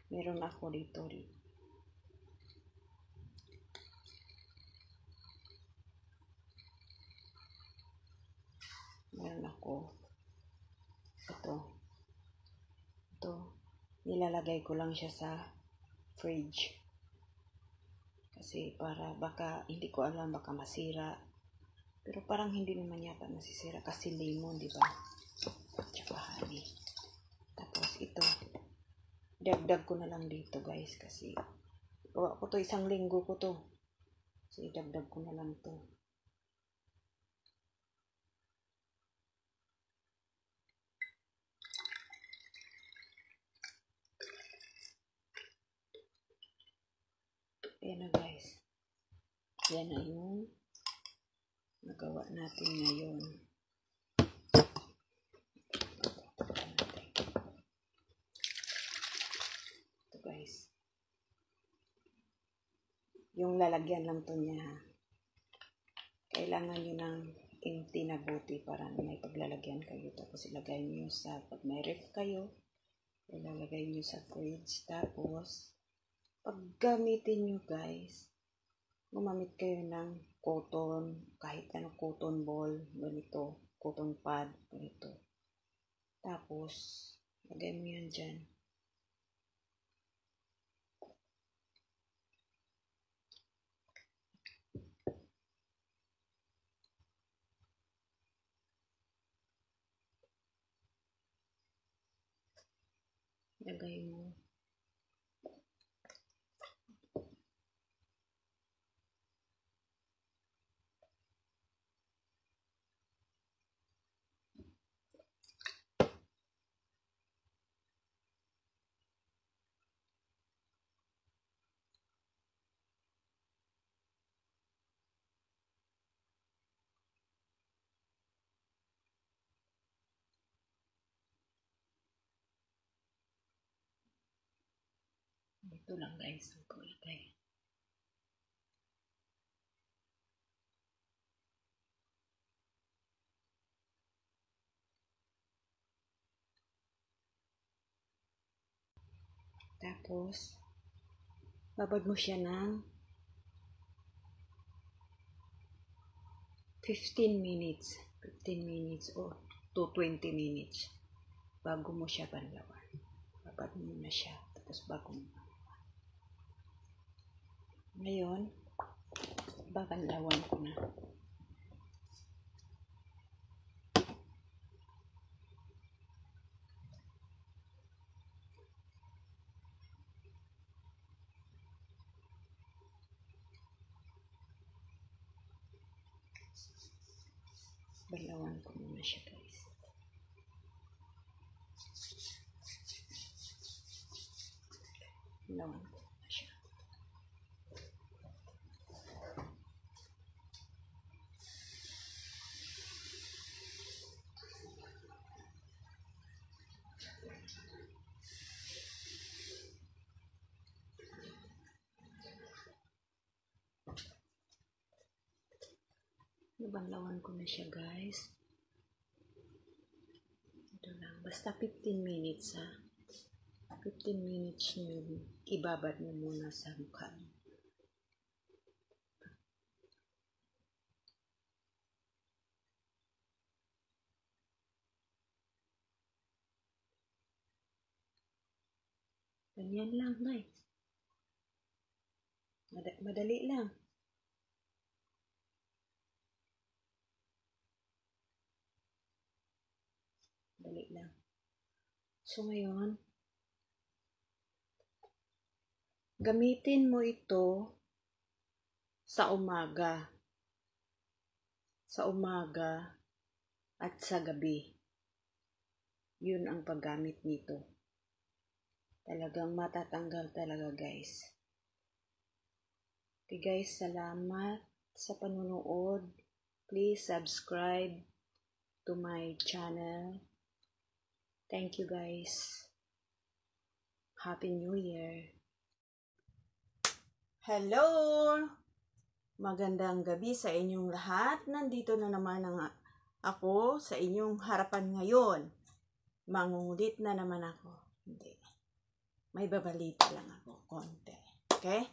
meron ako dito rin. Meron ako ito. Ito. Nilalagay ko lang siya sa fridge. Kasi para baka, hindi ko alam, baka masira. Pero parang hindi naman yata masisira kasi lemon, di ba? Tsaka honey. Tapos ito, dagdag ko na lang dito guys kasi gawa ko to isang linggo ko to. So idagdag ko na lang to. Ayan na guys. Ayan na yung nagawa natin ngayon. Ito guys. Yung lalagyan lang to niya ha. Kailangan nyo ng empty na bote para may paglalagyan kayo. Tapos ilagay nyo sa, pag may ref kayo, ilalagay nyo sa fridge. Tapos, pag gamitin nyo guys, gumamit kayo ng cotton, kahit ano cotton ball, ganito, cotton pad, ganito. Tapos, lagay mo yan dyan. Lagay mo. Ito lang guys ang kulay. Tapos, babad mo siya ng 15 minutes. 15 minutes o to 20 minutes bago mo siya panlawan. Babad mo na siya. Tapos bago mo ngayon, babanlawan ko na. Balawan ko muna siya guys. Balawan ko. banglawan ko na siya guys ito lang basta 15 minutes ha 15 minutes nyo ibabad nyo muna sa mukha nyo Ganyan lang, guys. Madali lang. Dali lang. So, ngayon, gamitin mo ito sa umaga. Sa umaga at sa gabi. Yun ang paggamit nito. Talagang matatanggal talaga, guys. Okay, guys, salamat sa panunood. Please subscribe to my channel. Thank you guys. Happy New Year. Hello! Magandang gabi sa inyong lahat. Nandito na naman ang ako sa inyong harapan ngayon. Mangungulit na naman ako. Hindi. May babalita lang ako. Konti. Okay?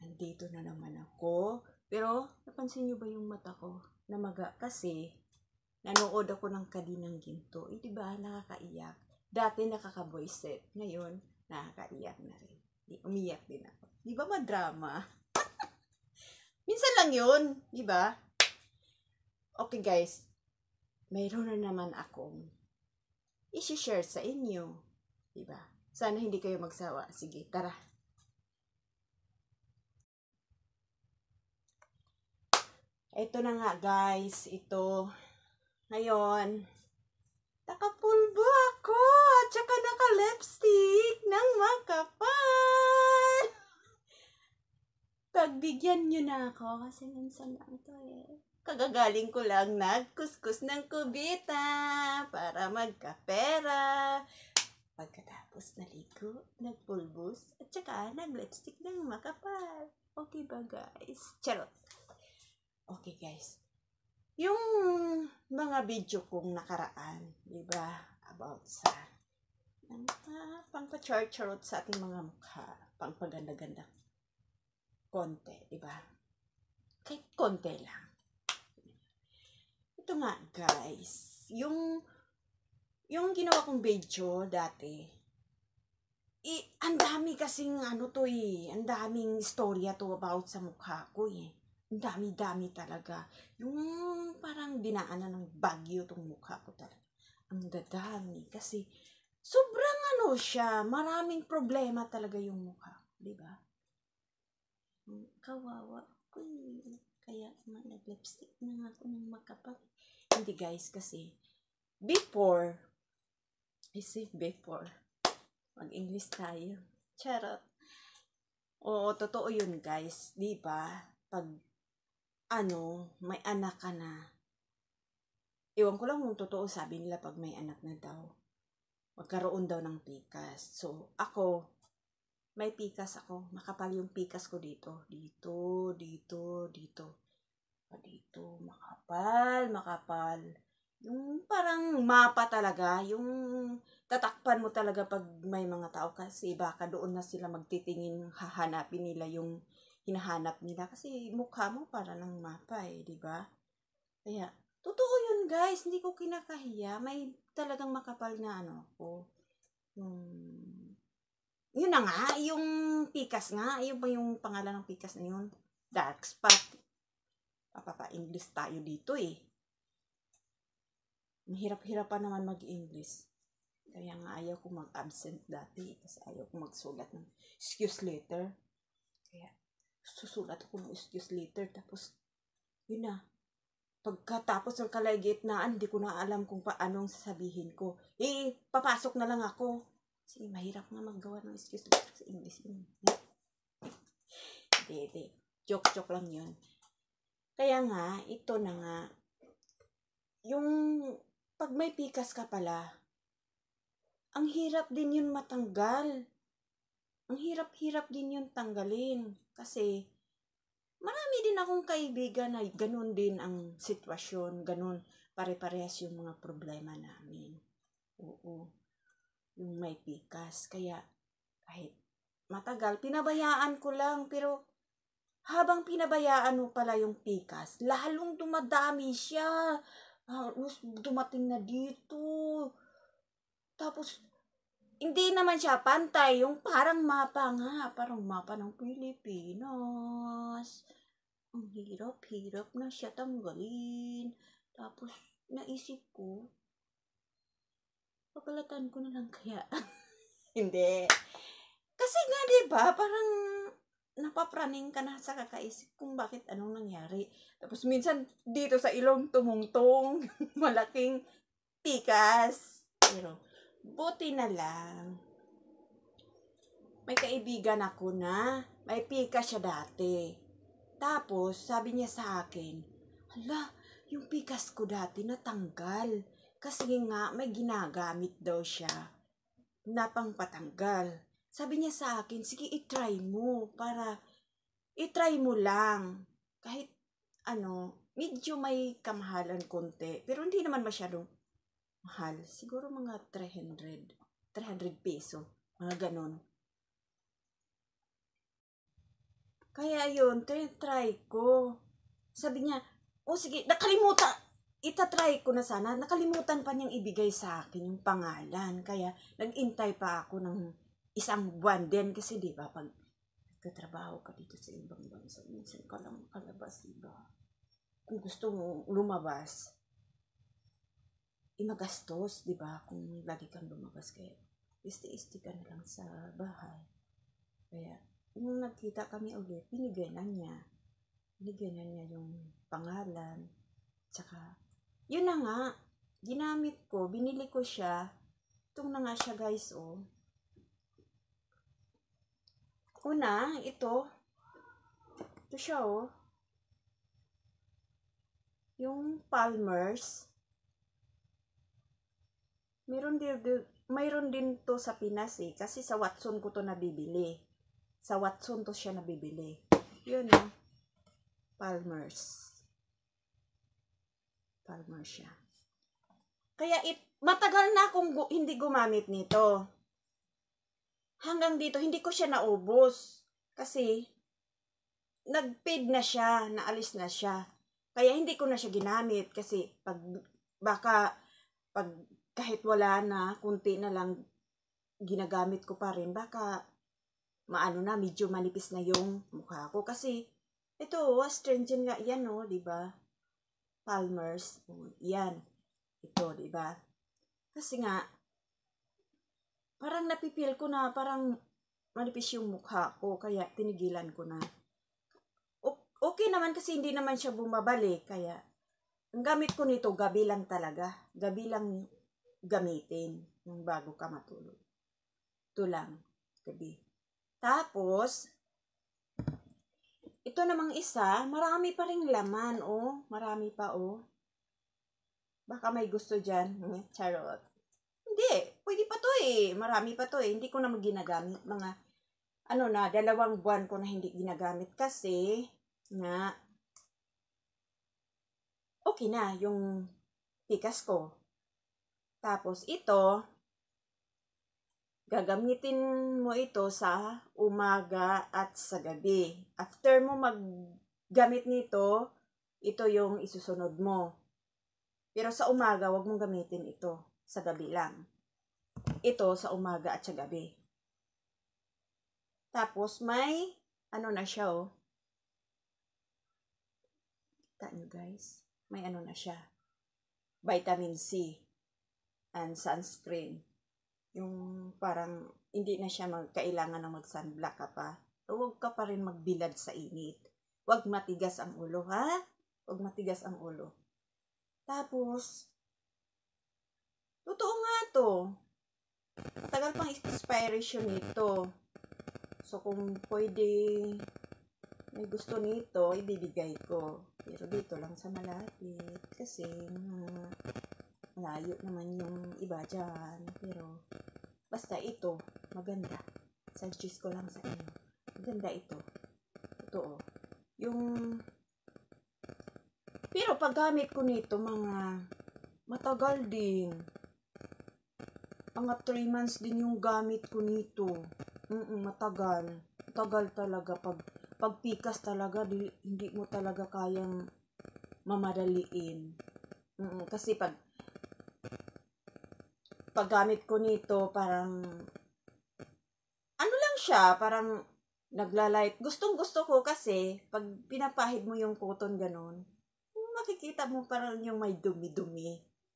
Nandito na naman ako. Pero, napansin nyo ba yung mata ko? Namaga kasi nanood ako ng Kadinang Ginto. Eh, di ba? Nakakaiyak. Dati nakakaboyset. Ngayon, nakakaiyak na rin. Di, umiyak din ako. Di ba madrama? Minsan lang yun. Di ba? Okay guys, mayroon na naman akong isi-share sa inyo. Di ba? Sana hindi kayo magsawa. Sige, tara. Ito na nga guys, ito ngayon, nakapulbo ako at saka naka-lipstick ng makapal. Pagbigyan nyo na ako kasi minsan lang to eh. Kagagaling ko lang nagkuskus ng kubita para magkapera. Pagkatapos naligo, nagpulbos, at saka nag-lipstick ng makapal. Okay ba guys? Charot. Okay guys, yung mga video kong nakaraan, di ba? About sa ang uh, pangpa-charcharot sa ating mga mukha, pangpaganda-ganda konti, di ba? Kahit konti lang. Ito nga, guys, yung yung ginawa kong video dati, eh, ang dami kasing ano to eh, ang daming istorya to about sa mukha ko eh dami-dami talaga. Yung parang dinaanan ng bagyo tong mukha ko talaga. Ang dadami kasi sobrang ano siya, maraming problema talaga yung mukha, di ba? Kawawa. Uy, eh. kaya nag-lipstick na ako ng makapag. Hindi guys, kasi before, I say before, mag-English tayo. Charot. Oo, totoo yun guys, di ba? Pag ano, may anak ka na. Ewan ko lang kung totoo sabi nila pag may anak na daw. Magkaroon daw ng pikas. So, ako, may pikas ako. Makapal yung pikas ko dito. Dito, dito, dito. Dito, makapal, makapal. Yung parang mapa talaga, yung tatakpan mo talaga pag may mga tao kasi baka doon na sila magtitingin, hahanapin nila yung hinahanap nila kasi mukha mo para ng mapa eh, di ba? Kaya, totoo yun guys, hindi ko kinakahiya. May talagang makapal na ano ako. Yung, yun na nga, yung pikas nga. Yung ba yung pangalan ng pikas na yun? Dark spot. Papapa-English tayo dito eh. Mahirap-hirap pa naman mag-English. Kaya nga ayaw ko mag-absent dati kasi ayaw ko magsulat ng excuse letter. Kaya susulat ko ng excuse later. Tapos, yun na. Pagkatapos ng kalagitnaan, hindi ko na alam kung paano ang sasabihin ko. Eh, papasok na lang ako. Kasi mahirap nga maggawa ng excuse later sa English. Hindi, hindi. Joke-joke lang yun. Kaya nga, ito na nga, yung pag may pikas ka pala, ang hirap din yun matanggal ang hirap-hirap din yun tanggalin. Kasi, marami din akong kaibigan na ganun din ang sitwasyon, ganun, pare-parehas yung mga problema namin. Oo, yung may pikas. Kaya, kahit matagal, pinabayaan ko lang, pero habang pinabayaan mo pala yung pikas, lalong dumadami siya. Halos ah, dumating na dito. Tapos, hindi naman siya pantay, yung parang mapa nga, parang mapa ng Pilipinas. Ang hirap-hirap na siya tanggalin. Tapos, naisip ko, pagalatan ko na lang kaya. hindi. Kasi nga, di ba, parang napapraning ka na sa kakaisip kung bakit anong nangyari. Tapos minsan, dito sa ilong tumungtong, malaking tikas. Pero, Buti na lang. May kaibigan ako na may pika siya dati. Tapos, sabi niya sa akin, Hala, yung pikas ko dati natanggal. Kasi nga, may ginagamit daw siya. Napang patanggal. Sabi niya sa akin, sige, itry mo para itry mo lang. Kahit, ano, medyo may kamahalan konti. Pero hindi naman masyadong mahal. Siguro mga 300, 300 peso. Mga ganon. Kaya yun, try ko. Sabi niya, oh sige, nakalimutan. Itatry ko na sana. Nakalimutan pa niyang ibigay sa akin yung pangalan. Kaya nag pa ako ng isang buwan din. Kasi di ba, pag katrabaho ka dito sa ibang bansa, minsan ka lang makalabas, di ba? Kung gusto mo lumabas, eh, magastos, di ba? Kung lagi kang lumabas kaya isti-isti ka na lang sa bahay. Kaya, nung nagkita kami ulit, binigay na niya. Binigay na niya yung pangalan. Tsaka, yun na nga, ginamit ko, binili ko siya. Itong na nga siya guys, oh. Una, ito. Ito siya, oh. Yung Palmer's. Meron din, mayroon din to sa Pinas eh. Kasi sa Watson ko to nabibili. Sa Watson to siya nabibili. Yun eh. Palmer's. Palmer siya. Kaya it, matagal na akong gu, hindi gumamit nito. Hanggang dito, hindi ko siya naubos. Kasi, nag nagpaid na siya, naalis na siya. Kaya hindi ko na siya ginamit kasi pag baka pag kahit wala na, kunti na lang, ginagamit ko pa rin. Baka, maano na, medyo manipis na yung mukha ko. Kasi, ito, astringent nga, yan o, oh, di ba Palmer's, oh, yan. Ito, di ba Kasi nga, parang napipil ko na, parang manipis yung mukha ko, kaya tinigilan ko na. Okay naman kasi hindi naman siya bumabalik, kaya ang gamit ko nito, gabi lang talaga. Gabi lang gamitin yung bago ka matulog. Ito lang, gabi. Tapos, ito namang isa, marami pa ring laman, oh. Marami pa, oh. Baka may gusto dyan. Hmm, charot. Hindi, pwede pa to eh. Marami pa to eh. Hindi ko na ginagamit mga, ano na, dalawang buwan ko na hindi ginagamit kasi, na, okay na yung pikas ko. Tapos ito, gagamitin mo ito sa umaga at sa gabi. After mo maggamit nito, ito yung isusunod mo. Pero sa umaga, wag mong gamitin ito. Sa gabi lang. Ito sa umaga at sa gabi. Tapos may, ano na siya oh. Kita guys, may ano na siya. Vitamin C and sunscreen. Yung parang hindi na siya magkailangan ng mag-sunblock ka pa. huwag ka pa rin magbilad sa init. Huwag matigas ang ulo, ha? Huwag matigas ang ulo. Tapos, totoo nga to. Tagal pang expiration nito. So, kung pwede may gusto nito, ibibigay ko. Pero dito lang sa malapit. Kasi, uh, layo naman yung iba dyan. Pero, basta ito, maganda. Suggest ko lang sa inyo. Maganda ito. Ito, oh. Yung, pero paggamit ko nito, mga, matagal din. Mga 3 months din yung gamit ko nito. Mm, -mm matagal. Matagal talaga. Pag, pagpikas talaga, di, hindi mo talaga kayang mamadaliin. Mm, mm kasi pag paggamit ko nito, parang, ano lang siya, parang, naglalight. Gustong gusto ko kasi, pag pinapahid mo yung cotton ganun, makikita mo parang yung may dumi-dumi.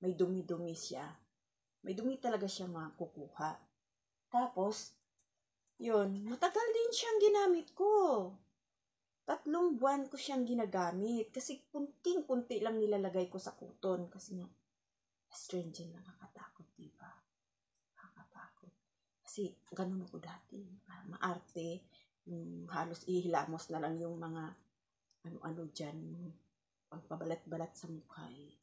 May dumi-dumi siya. May dumi talaga siya makukuha. Tapos, yun, matagal din siyang ginamit ko. Tatlong buwan ko siyang ginagamit kasi kunting-kunti lang nilalagay ko sa cotton kasi nga, astringent lang ang kasi ganun ako dati. Maarte. Um, halos ihilamos na lang yung mga ano-ano dyan. Pagpabalat-balat sa mukha eh.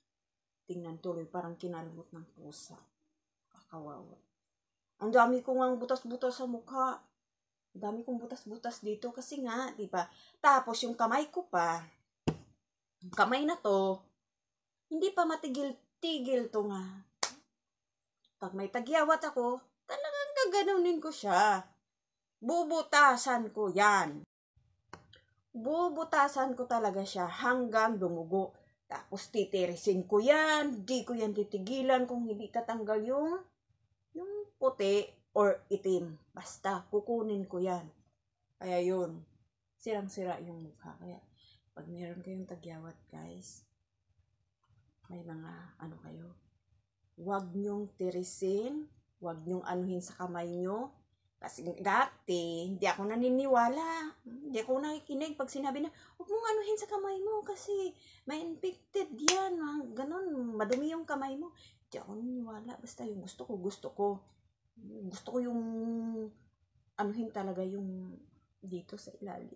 Tingnan tuloy, parang kinalmot ng pusa. Kakawawa. Ang dami kong ang butas-butas sa mukha. Ang dami kong butas-butas dito kasi nga, di ba? Tapos yung kamay ko pa, yung kamay na to, hindi pa matigil-tigil to nga. Pag may tagyawat ako, gaganunin ko siya. Bubutasan ko yan. Bubutasan ko talaga siya hanggang dumugo. Tapos titirisin ko yan. Di ko yan titigilan kung hindi tatanggal yung, yung puti or itim. Basta, kukunin ko yan. Kaya yun, sirang-sira yung mukha. Kaya, pag meron kayong tagyawat, guys, may mga ano kayo, wag nyong tirisin Huwag niyong anuhin sa kamay niyo. Kasi dati, hindi ako naniniwala. Hindi ako nakikinig pag sinabi na, huwag mong anuhin sa kamay mo kasi may infected yan. Ganon, madumi yung kamay mo. Hindi ako naniniwala. Basta yung gusto ko, gusto ko. Gusto ko yung anuhin talaga yung dito sa ilalim.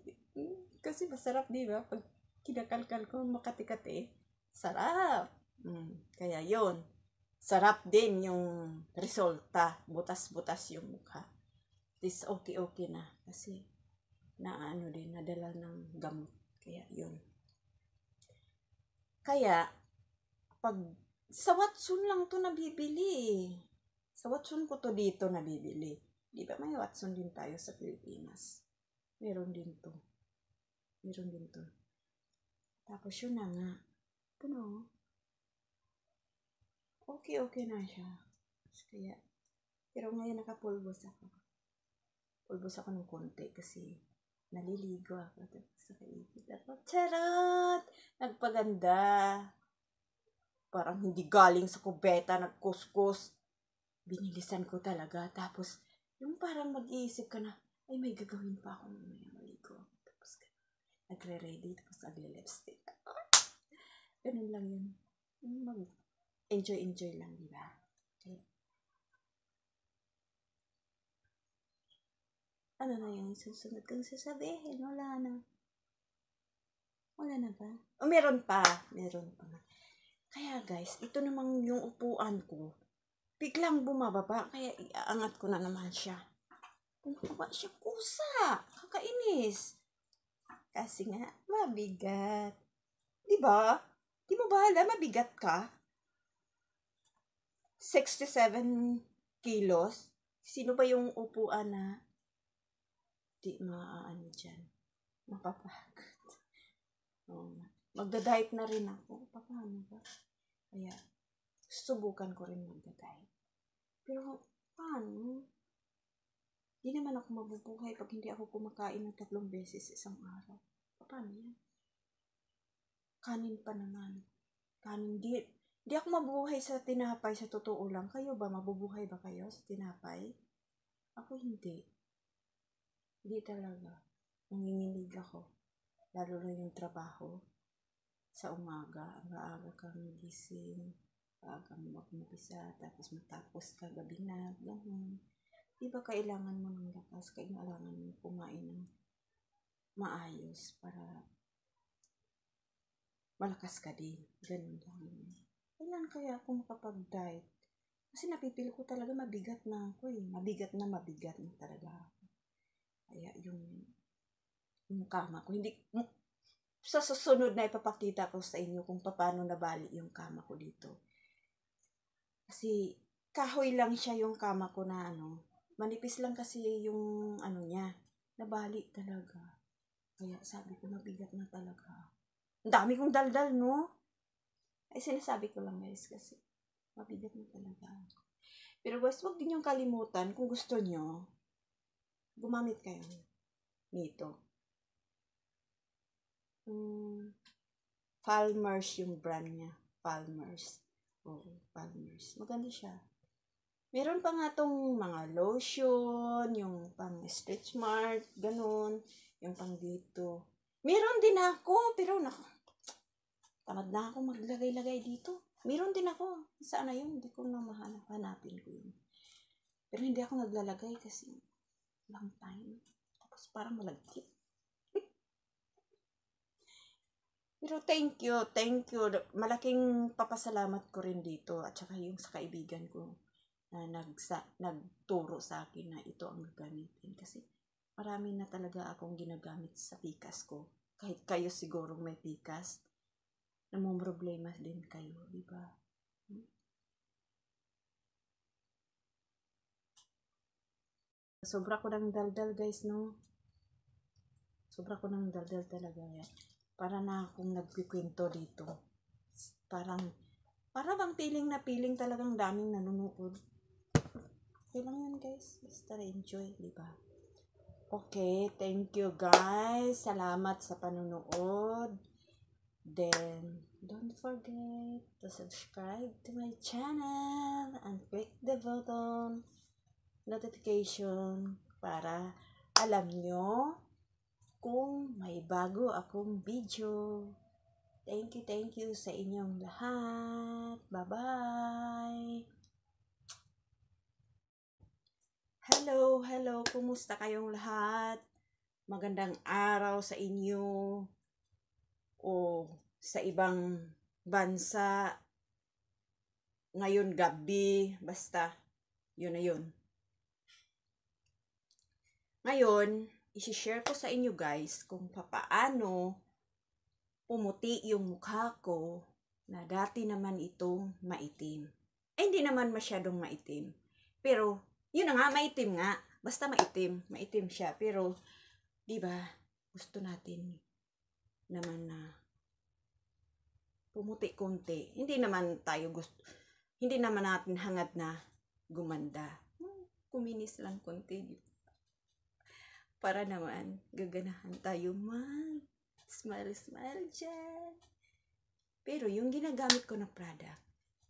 Kasi masarap, di ba? Pag kinakalkal ko, makati-kati, sarap. Mm, kaya yon sarap din yung resulta. Butas-butas yung mukha. This okay-okay na. Kasi, naano ano din, nadala ng gamot. Kaya, yun. Kaya, pag, sa Watson lang to nabibili. Sa Watson ko to dito nabibili. Di ba may Watson din tayo sa Pilipinas? Meron din to. Meron din to. Tapos yun na nga. Ano? okay-okay na siya. Kaya, pero ngayon nakapulbos ako. Pulbos ako ng konti kasi naliligo ako sa kaibig. Ako, charot! Nagpaganda! Parang hindi galing sa kubeta, nagkuskus. Binilisan ko talaga. Tapos, yung parang mag-iisip ka na, ay, may gagawin pa ako mamaya maligo. Tapos, nagre-ready, tapos nagle-lipstick. Ganun lang yun. Mag- enjoy enjoy lang, di ba? Okay. Ano na yung susunod kong sasabihin? Wala na. Wala na ba? O, oh, meron pa. Meron pa. Kaya guys, ito namang yung upuan ko. Biglang bumababa, kaya iaangat ko na naman siya. Bumababa siya kusa. Kakainis. Kasi nga, mabigat. Di ba? Di mo ba alam, mabigat ka? 67 kilos. Sino pa yung upuan na di maaano dyan? Mapapagod. Oh, magda-diet na rin ako. Paano ba? Kaya, subukan ko rin magda-diet. Pero, paano? Di naman ako mabubuhay pag hindi ako kumakain ng tatlong beses isang araw. Paano yan? Kanin pa naman. Kanin, di, Di ako mabubuhay sa tinapay sa totoo lang. Kayo ba? Mabubuhay ba kayo sa tinapay? Ako hindi. Hindi talaga. Nanginginig ako. Lalo na yung trabaho. Sa umaga, ang aaga kang gising, aga mo mag-umpisa, tapos matapos ka gabi na, ganun. Di ba kailangan mo ng lakas, kailangan mo kumain ng maayos para malakas ka din. Ganun lang kailan kaya ako makapag-diet? Kasi napipil ko talaga mabigat na ako eh. Mabigat na mabigat na talaga ako. Kaya yung, yung kama ko, hindi, sa susunod na ipapakita ko sa inyo kung paano nabali yung kama ko dito. Kasi kahoy lang siya yung kama ko na ano, manipis lang kasi yung ano niya, nabali talaga. Kaya sabi ko, mabigat na talaga. Ang dami kong daldal, no? Ay sinasabi ko lang guys kasi mabigat na talaga. Pero guys, huwag din yung kalimutan kung gusto nyo, gumamit kayo nito. Hmm, Palmer's yung brand niya. Palmer's. Oo, oh, Palmer's. Maganda siya. Meron pa nga tong mga lotion, yung pang stretch mark, ganun, yung pang dito. Meron din ako, pero nako, Tamad na ako maglagay-lagay dito. Meron din ako. Saan na yun? Hindi ko na mahanap. Hanapin ko yun. Pero hindi ako naglalagay kasi long time. Tapos parang malagkit. Pero thank you, thank you. Malaking papasalamat ko rin dito at saka yung sa kaibigan ko na nagsa, nagturo sa akin na ito ang gagamitin kasi marami na talaga akong ginagamit sa pikas ko. Kahit kayo siguro may pikas, namong problema din kayo, di ba? Sobra ko ng daldal guys, no? Sobra ko ng daldal talaga yan. Para na akong nagkikwento dito. Parang, para bang piling na piling talagang daming nanonood. Okay lang yun guys. Basta enjoy, di ba? Okay, thank you guys. Salamat sa panonood. Then, don't forget to subscribe to my channel and click the button notification para alam nyo kung may bago akong video. Thank you, thank you sa inyong lahat. Bye-bye! Hello, hello! Kumusta kayong lahat? Magandang araw sa inyo o sa ibang bansa ngayon gabi, basta yun na yun. Ngayon, i share ko sa inyo guys kung papaano pumuti yung mukha ko na dati naman itong maitim. Eh, hindi naman masyadong maitim. Pero, yun na nga, maitim nga. Basta maitim. Maitim siya. Pero, di ba, gusto natin naman na pumuti konti. Hindi naman tayo gusto, hindi naman natin hangad na gumanda. Hmm, kuminis lang konti. Para naman gaganahan tayo man. Smile, smile dyan. Pero yung ginagamit ko na product,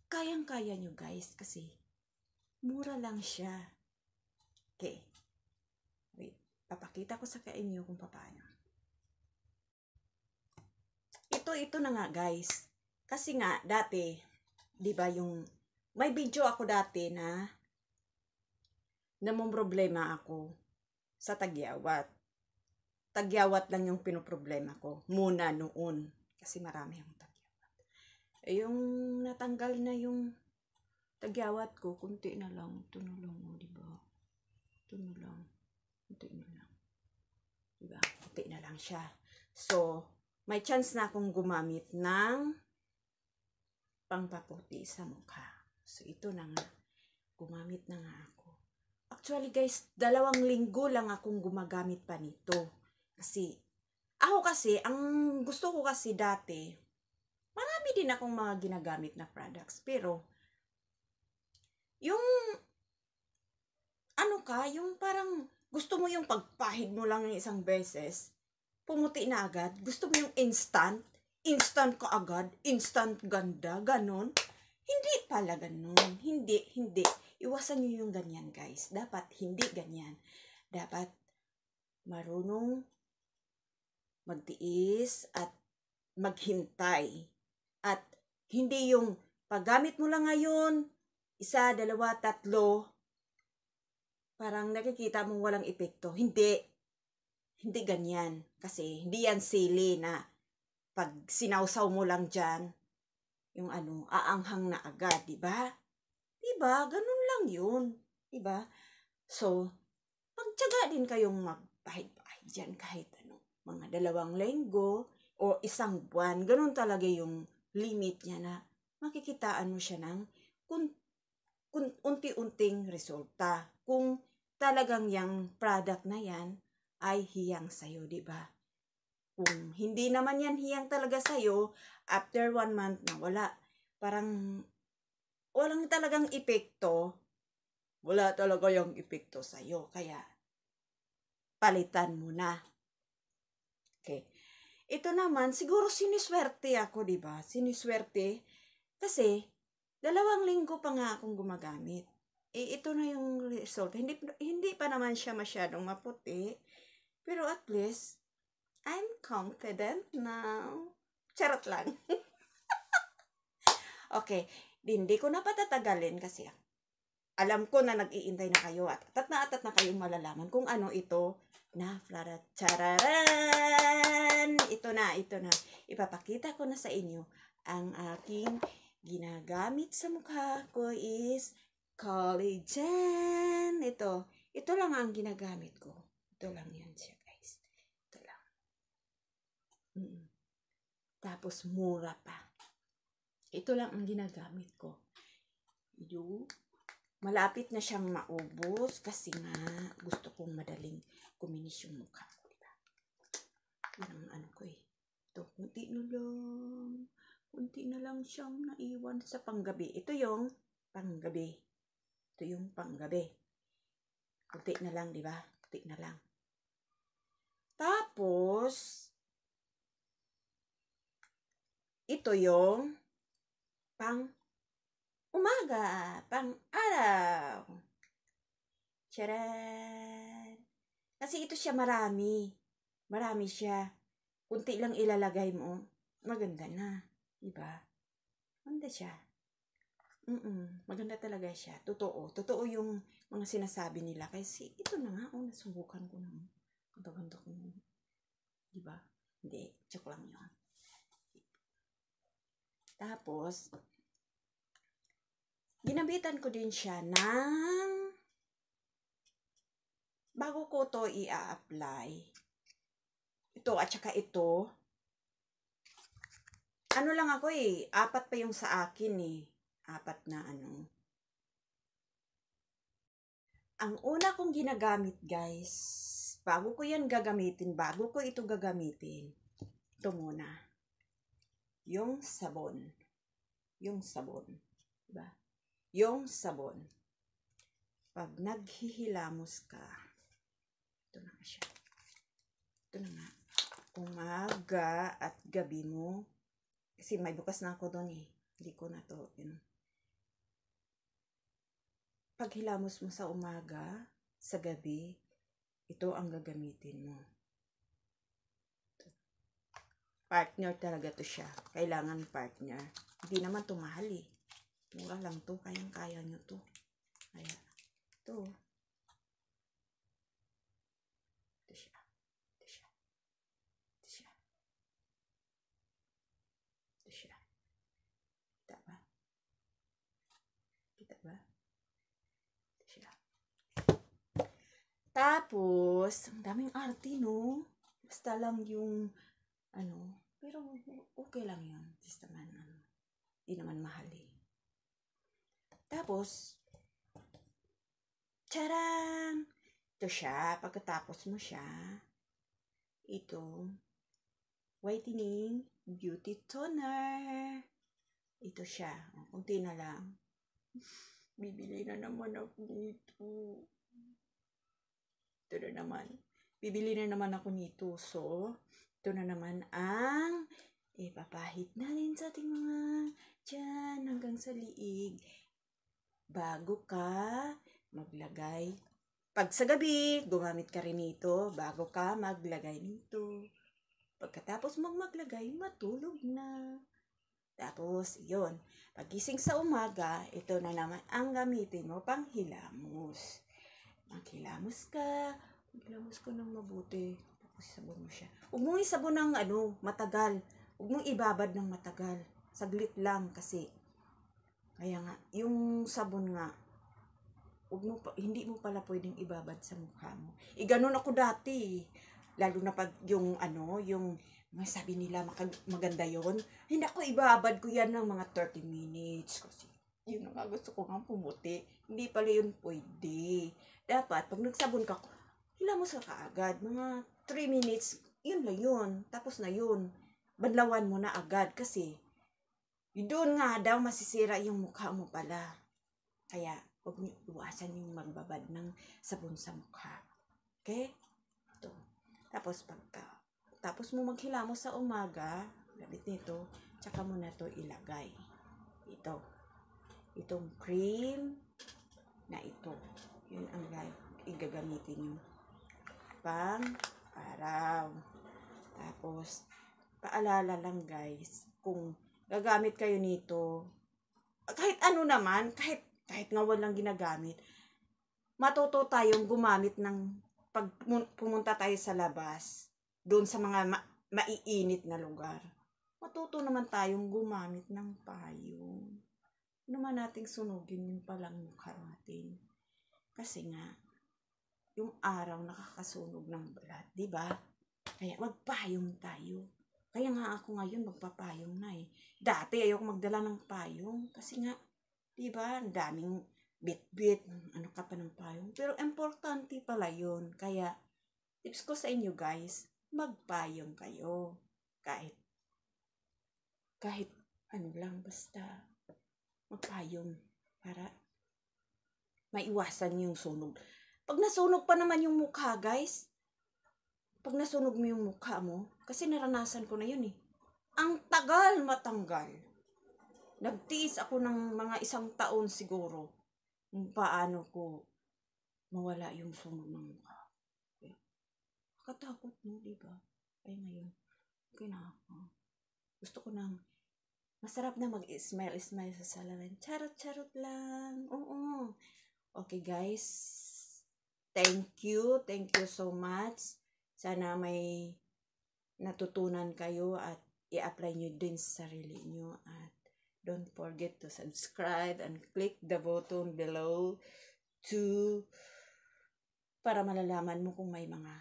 kayang-kaya nyo guys kasi mura lang siya. Okay. Wait, papakita ko sa inyo kung paano ito, ito na nga guys. Kasi nga, dati, di ba yung, may video ako dati na, na problema ako sa tagyawat. Tagyawat lang yung pinoproblema ko. Muna noon. Kasi marami yung tagyawat. Eh, yung natanggal na yung tagyawat ko, kunti na lang. Tunulong mo, oh, di ba? Tunulong. Kunti na lang. Diba? Kunti na lang siya. So, may chance na akong gumamit ng pangpaputi sa mukha. So, ito na nga. Gumamit na nga ako. Actually, guys, dalawang linggo lang akong gumagamit pa nito. Kasi, ako kasi, ang gusto ko kasi dati, marami din akong mga ginagamit na products. Pero, yung, ano ka, yung parang, gusto mo yung pagpahid mo lang ng isang beses, pumuti na agad. Gusto mo yung instant? Instant ko agad? Instant ganda? Ganon? Hindi pala ganon. Hindi, hindi. Iwasan nyo yung ganyan, guys. Dapat hindi ganyan. Dapat marunong magtiis at maghintay. At hindi yung paggamit mo lang ngayon, isa, dalawa, tatlo, parang nakikita mong walang epekto. Hindi. Hindi ganyan. Kasi hindi yan sili na pag sinawsaw mo lang dyan, yung ano, aanghang na agad, di ba? Di ba? Ganun lang yun. Di ba? So, pagtyaga din kayong magpahid-pahid dyan kahit ano, mga dalawang linggo o isang buwan. Ganun talaga yung limit niya na makikitaan mo siya ng kun, kun, unti-unting resulta. Kung talagang yung product na yan ay hiyang sa'yo, di ba? Kung hindi naman yan hiyang talaga sa'yo, after one month na wala. Parang walang talagang epekto. Wala talaga yung epekto sa'yo. Kaya, palitan mo na. Okay. Ito naman, siguro siniswerte ako, di ba? Siniswerte. Kasi, dalawang linggo pa nga akong gumagamit. Eh, ito na yung result. Hindi, hindi pa naman siya masyadong maputi. Pero at least, I'm confident now. Charot lang. okay, hindi ko na patatagalin kasi alam ko na nag-iintay na kayo at atat na atat na kayong malalaman kung ano ito na flarat chararan ito na ito na ipapakita ko na sa inyo ang aking ginagamit sa mukha ko is collagen ito ito lang ang ginagamit ko ito lang yan siya Tapos mura pa. Ito lang ang ginagamit ko. Yung malapit na siyang maubos kasi nga gusto kong madaling kuminis yung mukha ko. Diba? Yan ang ano ko eh. Ito, kunti na lang. Kunti na lang siyang naiwan sa panggabi. Ito yung panggabi. Ito yung panggabi. Kunti na lang, di ba? Kunti na lang. Tapos, ito yung pang umaga, pang araw. Charan! Kasi ito siya marami. Marami siya. Kunti lang ilalagay mo. Maganda na. Diba? Maganda siya. Mm-mm. Maganda talaga siya. Totoo. Totoo yung mga sinasabi nila. Kasi ito na nga. Oh, nasubukan ko na. Ang oh. ganda ko na. Diba? Hindi. Joke lang yun. Tapos, ginabitan ko din siya ng bago ko to i-apply. Ito at saka ito. Ano lang ako eh, apat pa yung sa akin eh. Apat na ano. Ang una kong ginagamit guys, bago ko yan gagamitin, bago ko ito gagamitin, ito muna yung sabon. Yung sabon. Diba? Yung sabon. Pag naghihilamos ka, ito na siya. Ito na nga. Umaga at gabi mo, kasi may bukas na ako doon eh. Hindi ko na to, yun. Paghilamos mo sa umaga, sa gabi, ito ang gagamitin mo. Partner talaga to siya. Kailangan partner. Hindi naman to mahal eh. Mura lang to. Kayang-kaya nyo to. Ayan. To. Ito siya. Ito siya. Ito siya. Ito Tapos, ang daming arte, no? Basta lang yung ano, pero okay lang yun. Just naman, ano, di naman mahal eh. Tapos, charang! Ito siya, pagkatapos mo siya, ito, whitening beauty toner. Ito siya, kunti na lang. Bibili na naman ako nito. Ito na naman. Bibili na naman ako nito. So, ito na naman ang ipapahit natin sa ating mga dyan hanggang sa liig bago ka maglagay. Pag sa gabi, gumamit ka rin nito bago ka maglagay nito. Pagkatapos mong maglagay, matulog na. Tapos, yon Pagising sa umaga, ito na naman ang gamitin mo pang hilamos. Maghilamos ka. Maghilamos ka ng mabuti tapos sabon mo siya. Huwag mong isabon ng ano, matagal. Huwag mong ibabad ng matagal. Saglit lang kasi. Kaya nga, yung sabon nga, huwag mo hindi mo pala pwedeng ibabad sa mukha mo. E ganun ako dati. Lalo na pag yung ano, yung masabi nila makag, maganda yon Hindi ako ibabad ko yan ng mga 30 minutes. Kasi yun ang gusto ko nga pumuti. Hindi pala yun pwede. Dapat, pag nagsabon ka, mo sa kaagad. Mga 3 minutes, yun na yun. Tapos na yun. Banlawan mo na agad kasi doon nga daw masisira yung mukha mo pala. Kaya, huwag niyo iwasan yung magbabad ng sabon sa mukha. Okay? Ito. Tapos pagka, tapos mo maghilamo sa umaga, gamit nito, tsaka mo na to ilagay. Ito. Itong cream na ito. Yun ang gagamitin nyo pang araw. Tapos, paalala lang guys, kung gagamit kayo nito, kahit ano naman, kahit, kahit nga walang ginagamit, matuto tayong gumamit ng pag pumunta tayo sa labas, doon sa mga ma- maiinit na lugar. Matuto naman tayong gumamit ng payong. Ano man nating sunugin yung palang mukha natin. Kasi nga, yung araw nakakasunog ng balat, di ba? Kaya magpayong tayo. Kaya nga ako ngayon magpapayong na eh. Dati ayoko magdala ng payong kasi nga, di ba, ang daming bit-bit, ano ka pa ng payong. Pero importante pala yun. Kaya, tips ko sa inyo guys, magpayong kayo. Kahit, kahit ano lang, basta magpayong para maiwasan yung sunog. Pag nasunog pa naman yung mukha, guys, pag nasunog mo yung mukha mo, kasi naranasan ko na yun eh. Ang tagal matanggal. Nagtiis ako ng mga isang taon siguro kung paano ko mawala yung sunog ng mukha. Okay. Eh, Katakot mo, di ba? Ay, ngayon. Okay na ako. Gusto ko nang masarap na mag-smile-smile sa salamin. Charot-charot lang. Oo. Okay, guys. Thank you. Thank you so much. Sana may natutunan kayo at i-apply nyo din sa sarili nyo. At don't forget to subscribe and click the button below to para malalaman mo kung may mga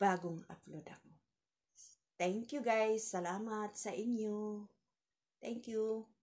bagong upload ako. Thank you guys. Salamat sa inyo. Thank you.